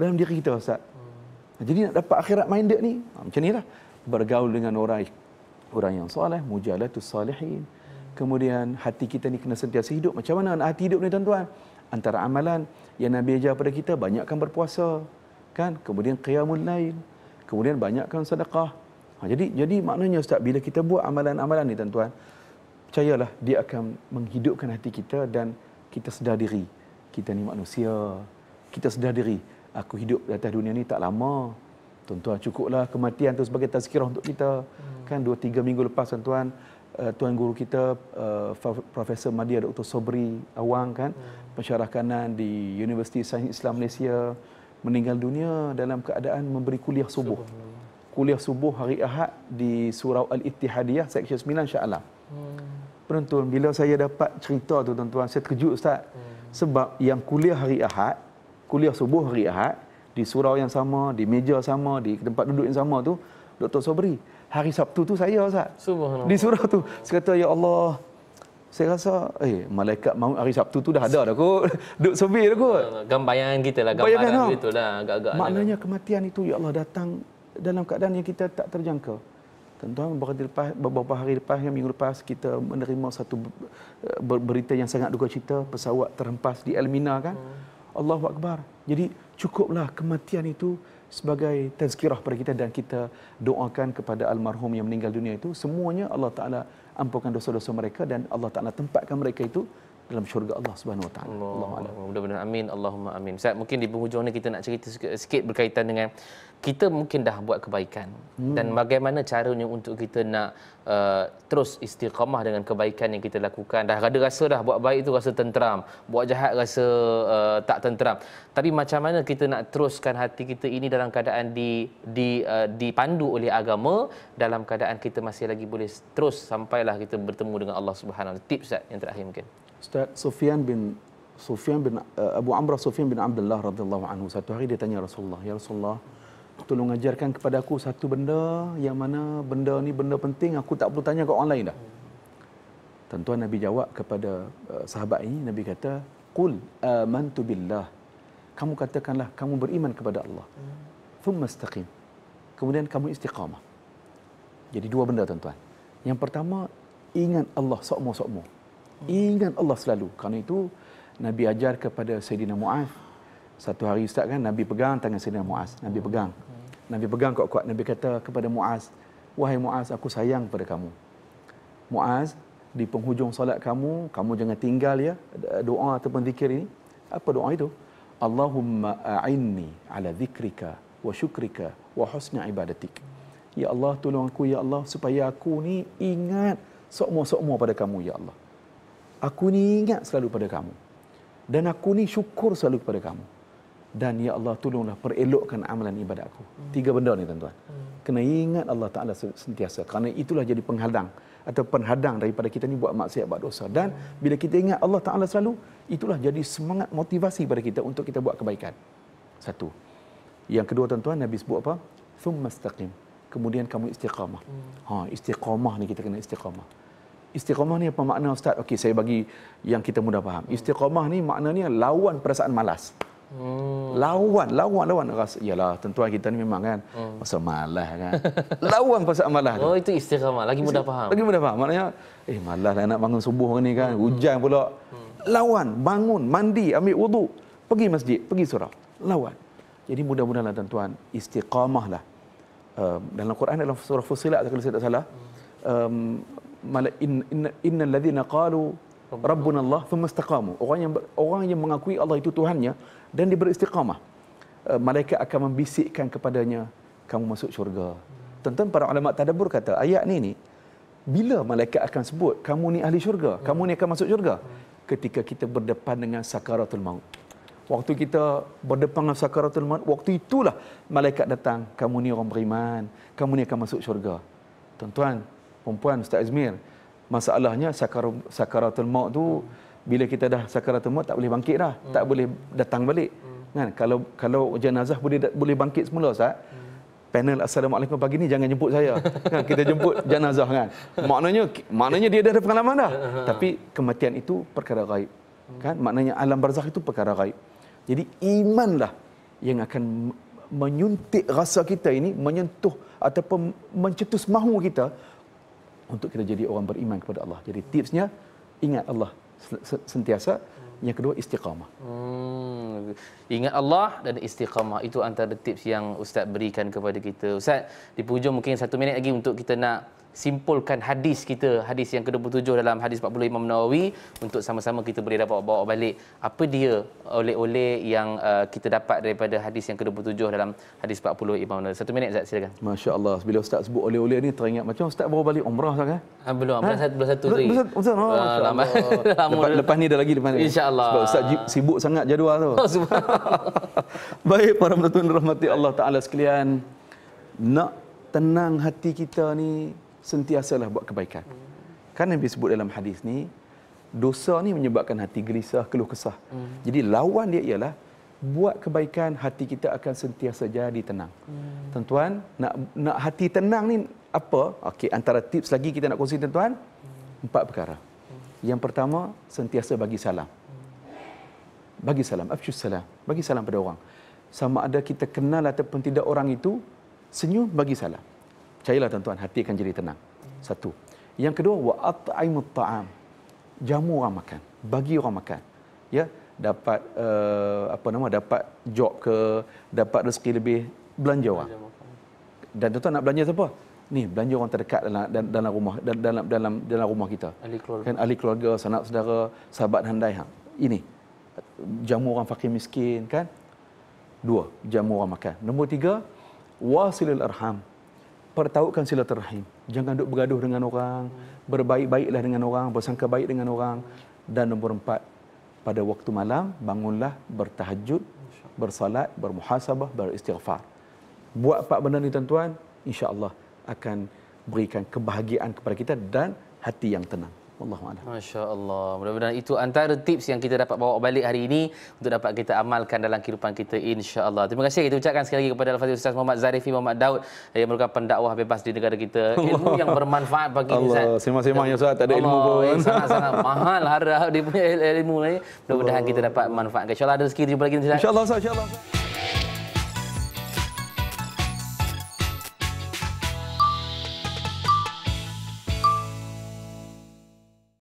dalam diri kita ustaz. Hmm. Jadi nak dapat akhirat minded ni ha, macam inilah bergaul dengan orang orang yang soleh, mujalatus salihin. Hmm. Kemudian hati kita ni kena sentiasa hidup. Macam mana nak hati hidup ni tuan-tuan? Antara amalan yang Nabi ajar pada kita banyakkan berpuasa kan kemudian qiyamul lain kemudian banyakkan sedekah ha, jadi jadi maknanya ustaz bila kita buat amalan-amalan ni tuan-tuan percayalah dia akan menghidupkan hati kita dan kita sedar diri kita ni manusia kita sedar diri aku hidup di atas dunia ni tak lama tuan-tuan cukuplah kematian tu sebagai tazkirah untuk kita hmm. kan 2 3 minggu lepas tuan-tuan Eh, tuan guru kita uh, Profesor Madia Dr. Sobri Awang kan hmm. pensyarah kanan di Universiti Sains Islam Malaysia meninggal dunia dalam keadaan memberi kuliah subuh. Kuliah subuh hari Ahad di Surau Al-Ittihadiyah Seksyen 9 Insya-Allah. Hmm. Penonton bila saya dapat cerita tu tuan-tuan saya terkejut ustaz. Hmm. Sebab yang kuliah hari Ahad, kuliah subuh hari Ahad di surau yang sama, di meja sama, di tempat duduk yang sama tu Dr. Sobri hari Sabtu tu saya Ustaz. Subhanallah. Di tu. Saya kata ya Allah saya rasa eh malaikat mau hari Sabtu tu dah ada dah kot. Duk sebi dah kot. Gambayan kita lah gambaran Bayangkan gitu lah, agak-agak. Maknanya lah. kematian itu ya Allah datang dalam keadaan yang kita tak terjangka. Tuan-tuan beberapa hari lepas yang minggu lepas kita menerima satu eh, berita yang sangat duka cita pesawat terhempas di Elmina kan. Hmm. Allahuakbar. Jadi cukuplah kematian itu sebagai tazkirah kepada kita dan kita doakan kepada almarhum yang meninggal dunia itu semuanya Allah Taala ampunkan dosa-dosa mereka dan Allah Taala tempatkan mereka itu dalam syurga Allah Subhanahu Wa Taala. Allah mudah-mudahan amin. Allahumma amin. Saya mungkin di penghujung ni kita nak cerita sikit berkaitan dengan kita mungkin dah buat kebaikan hmm. dan bagaimana caranya untuk kita nak uh, terus istiqamah dengan kebaikan yang kita lakukan. Dah ada rasa dah buat baik itu rasa tenteram, buat jahat rasa uh, tak tenteram. Tapi macam mana kita nak teruskan hati kita ini dalam keadaan di di uh, dipandu oleh agama dalam keadaan kita masih lagi boleh terus sampailah kita bertemu dengan Allah Subhanahu Wa Taala. Tips yang terakhir mungkin. Ustaz Sufyan bin Sufyan bin uh, Abu Amrah Sufyan bin Abdullah radhiyallahu anhu satu hari dia tanya Rasulullah, "Ya Rasulullah, tolong ajarkan kepada aku satu benda yang mana benda ni benda penting aku tak perlu tanya ke orang lain dah." Tentu Nabi jawab kepada uh, sahabat ini, Nabi kata, "Qul amantu billah." Kamu katakanlah kamu beriman kepada Allah. "Thumma istiqim." Kemudian kamu istiqamah. Jadi dua benda tuan-tuan. Yang pertama, ingat Allah sokmo-sokmo. sokmo sokmo ingat Allah selalu kerana itu Nabi ajar kepada Sayyidina Muaz satu hari ustaz kan Nabi pegang tangan Sayyidina Muaz Nabi pegang Nabi pegang kuat-kuat Nabi kata kepada Muaz wahai Muaz aku sayang pada kamu Muaz di penghujung solat kamu kamu jangan tinggal ya doa ataupun zikir ini apa doa itu Allahumma a'inni ala zikrika wa syukrika wa husna ibadatik Ya Allah tolong aku ya Allah supaya aku ni ingat sokmo-sokmo pada kamu ya Allah aku ni ingat selalu pada kamu dan aku ni syukur selalu kepada kamu dan ya Allah tolonglah perelokkan amalan ibadat aku hmm. tiga benda ni tuan-tuan hmm. kena ingat Allah Taala sentiasa kerana itulah jadi penghadang atau penhadang daripada kita ni buat maksiat buat dosa dan hmm. bila kita ingat Allah Taala selalu itulah jadi semangat motivasi pada kita untuk kita buat kebaikan satu yang kedua tuan-tuan Nabi sebut apa thumma istaqim kemudian kamu istiqamah hmm. ha istiqamah ni kita kena istiqamah Istiqamah ni apa makna Ustaz? Okey, saya bagi yang kita mudah faham. Istiqamah ni maknanya lawan perasaan malas. Hmm. Lawan, lawan, lawan. Rasa, yalah, tentuan kita ni memang kan. Hmm. Masa malas kan. lawan perasaan malas. Oh, itu istiqamah. Lagi mudah faham. Lagi mudah faham. Maknanya, eh malas lah nak bangun subuh ni kan. Hmm. Hujan hmm. pula. Hmm. Lawan, bangun, mandi, ambil wudu. Pergi masjid, pergi surau. Lawan. Jadi mudah-mudahanlah tuan-tuan, istiqamah lah. Um, dalam Quran, dalam surah Fusilat, kalau saya tak salah. Um, innal ladzina qalu rabbuna Allah thumma istaqamu. Orang yang orang yang mengakui Allah itu Tuhannya dan diberi istiqamah, eh, Malaikat akan membisikkan kepadanya kamu masuk syurga. Tentang para ulama tadabbur kata ayat ni ni bila malaikat akan sebut kamu ni ahli syurga, hmm. kamu ni akan masuk syurga hmm. ketika kita berdepan dengan sakaratul maut. Waktu kita berdepan dengan sakaratul maut, waktu itulah malaikat datang, kamu ni orang beriman, kamu ni akan masuk syurga. Tuan-tuan, perempuan Ustaz Azmir masalahnya sakar, sakaratul maut tu hmm. bila kita dah sakaratul maut tak boleh bangkit dah hmm. tak boleh datang balik hmm. kan kalau kalau jenazah boleh boleh bangkit semula Ustaz hmm. panel assalamualaikum pagi ni jangan jemput saya kan kita jemput jenazah kan maknanya maknanya dia dah ada pengalaman dah tapi kematian itu perkara gaib hmm. kan maknanya alam barzakh itu perkara gaib jadi imanlah yang akan menyuntik rasa kita ini menyentuh ataupun mencetus mahu kita untuk kita jadi orang beriman kepada Allah. Jadi tipsnya ingat Allah sentiasa yang kedua istiqamah. Hmm. Ingat Allah dan istiqamah itu antara tips yang ustaz berikan kepada kita. Ustaz, di hujung mungkin satu minit lagi untuk kita nak simpulkan hadis kita hadis yang ke-27 dalam hadis 40 Imam Nawawi untuk sama-sama kita boleh dapat bawa balik apa dia oleh-oleh yang uh, kita dapat daripada hadis yang ke-27 dalam hadis 40 Imam Nawawi. Satu minit Zat silakan. Masya-Allah. Bila ustaz sebut oleh-oleh ni teringat macam ustaz bawa balik umrah sah kan? Ha, belum. Ha? Belum satu lagi. Belum satu. Oh, lama. Ah, lama. Lepas, lepas ni ada lagi depan ni. Insya-Allah. Sebab ustaz sibuk sangat jadual tu. Oh, Baik para penonton rahmati Allah taala sekalian. Nak tenang hati kita ni sentiasalah buat kebaikan. Hmm. Kan Nabi sebut dalam hadis ni, dosa ni menyebabkan hati gelisah, keluh kesah. Hmm. Jadi lawan dia ialah buat kebaikan hati kita akan sentiasa jadi tenang. Hmm. Tuan-tuan, nak nak hati tenang ni apa? Okey, antara tips lagi kita nak kongsi tuan-tuan, hmm. empat perkara. Hmm. Yang pertama, sentiasa bagi salam. Hmm. Bagi salam, afshus salam. Bagi salam pada orang. Sama ada kita kenal ataupun tidak orang itu, senyum bagi salam percayalah tuan-tuan hati akan jadi tenang. Satu. Yang kedua wa at'imut ta'am. Jamu orang makan, bagi orang makan. Ya, dapat uh, apa nama dapat job ke, dapat rezeki lebih belanja orang. Dan tuan-tuan nak belanja siapa? Ni belanja orang terdekat dalam dalam rumah dalam dalam dalam rumah kita. Ahli keluarga. Kan ahli keluarga, sanak saudara, sahabat handai hang. Ini jamu orang fakir miskin kan? Dua, jamu orang makan. Nombor tiga, wasilul arham pertautkan silaturahim. Jangan duduk bergaduh dengan orang. Berbaik-baiklah dengan orang. Bersangka baik dengan orang. Dan nombor empat, pada waktu malam, bangunlah bertahajud, bersalat, bermuhasabah, beristighfar. Buat empat benda ni tuan-tuan, insyaAllah akan berikan kebahagiaan kepada kita dan hati yang tenang. Wallahualam. Masya Allah. Mudah-mudahan itu antara tips yang kita dapat bawa balik hari ini untuk dapat kita amalkan dalam kehidupan kita insya Allah. Terima kasih. Kita ucapkan sekali lagi kepada Al-Fatih Ustaz Muhammad Zarifi Muhammad Daud yang merupakan pendakwah bebas di negara kita. Allah. Ilmu yang bermanfaat bagi Allah. Ustaz. Semang-semangnya Ustaz. Tak ada Allah. ilmu pun. Sangat-sangat mahal harap dia punya ilmu. Mudah-mudahan kita dapat manfaatkan. Insya Allah ada rezeki. Jumpa lagi Insya Allah. Insya Allah.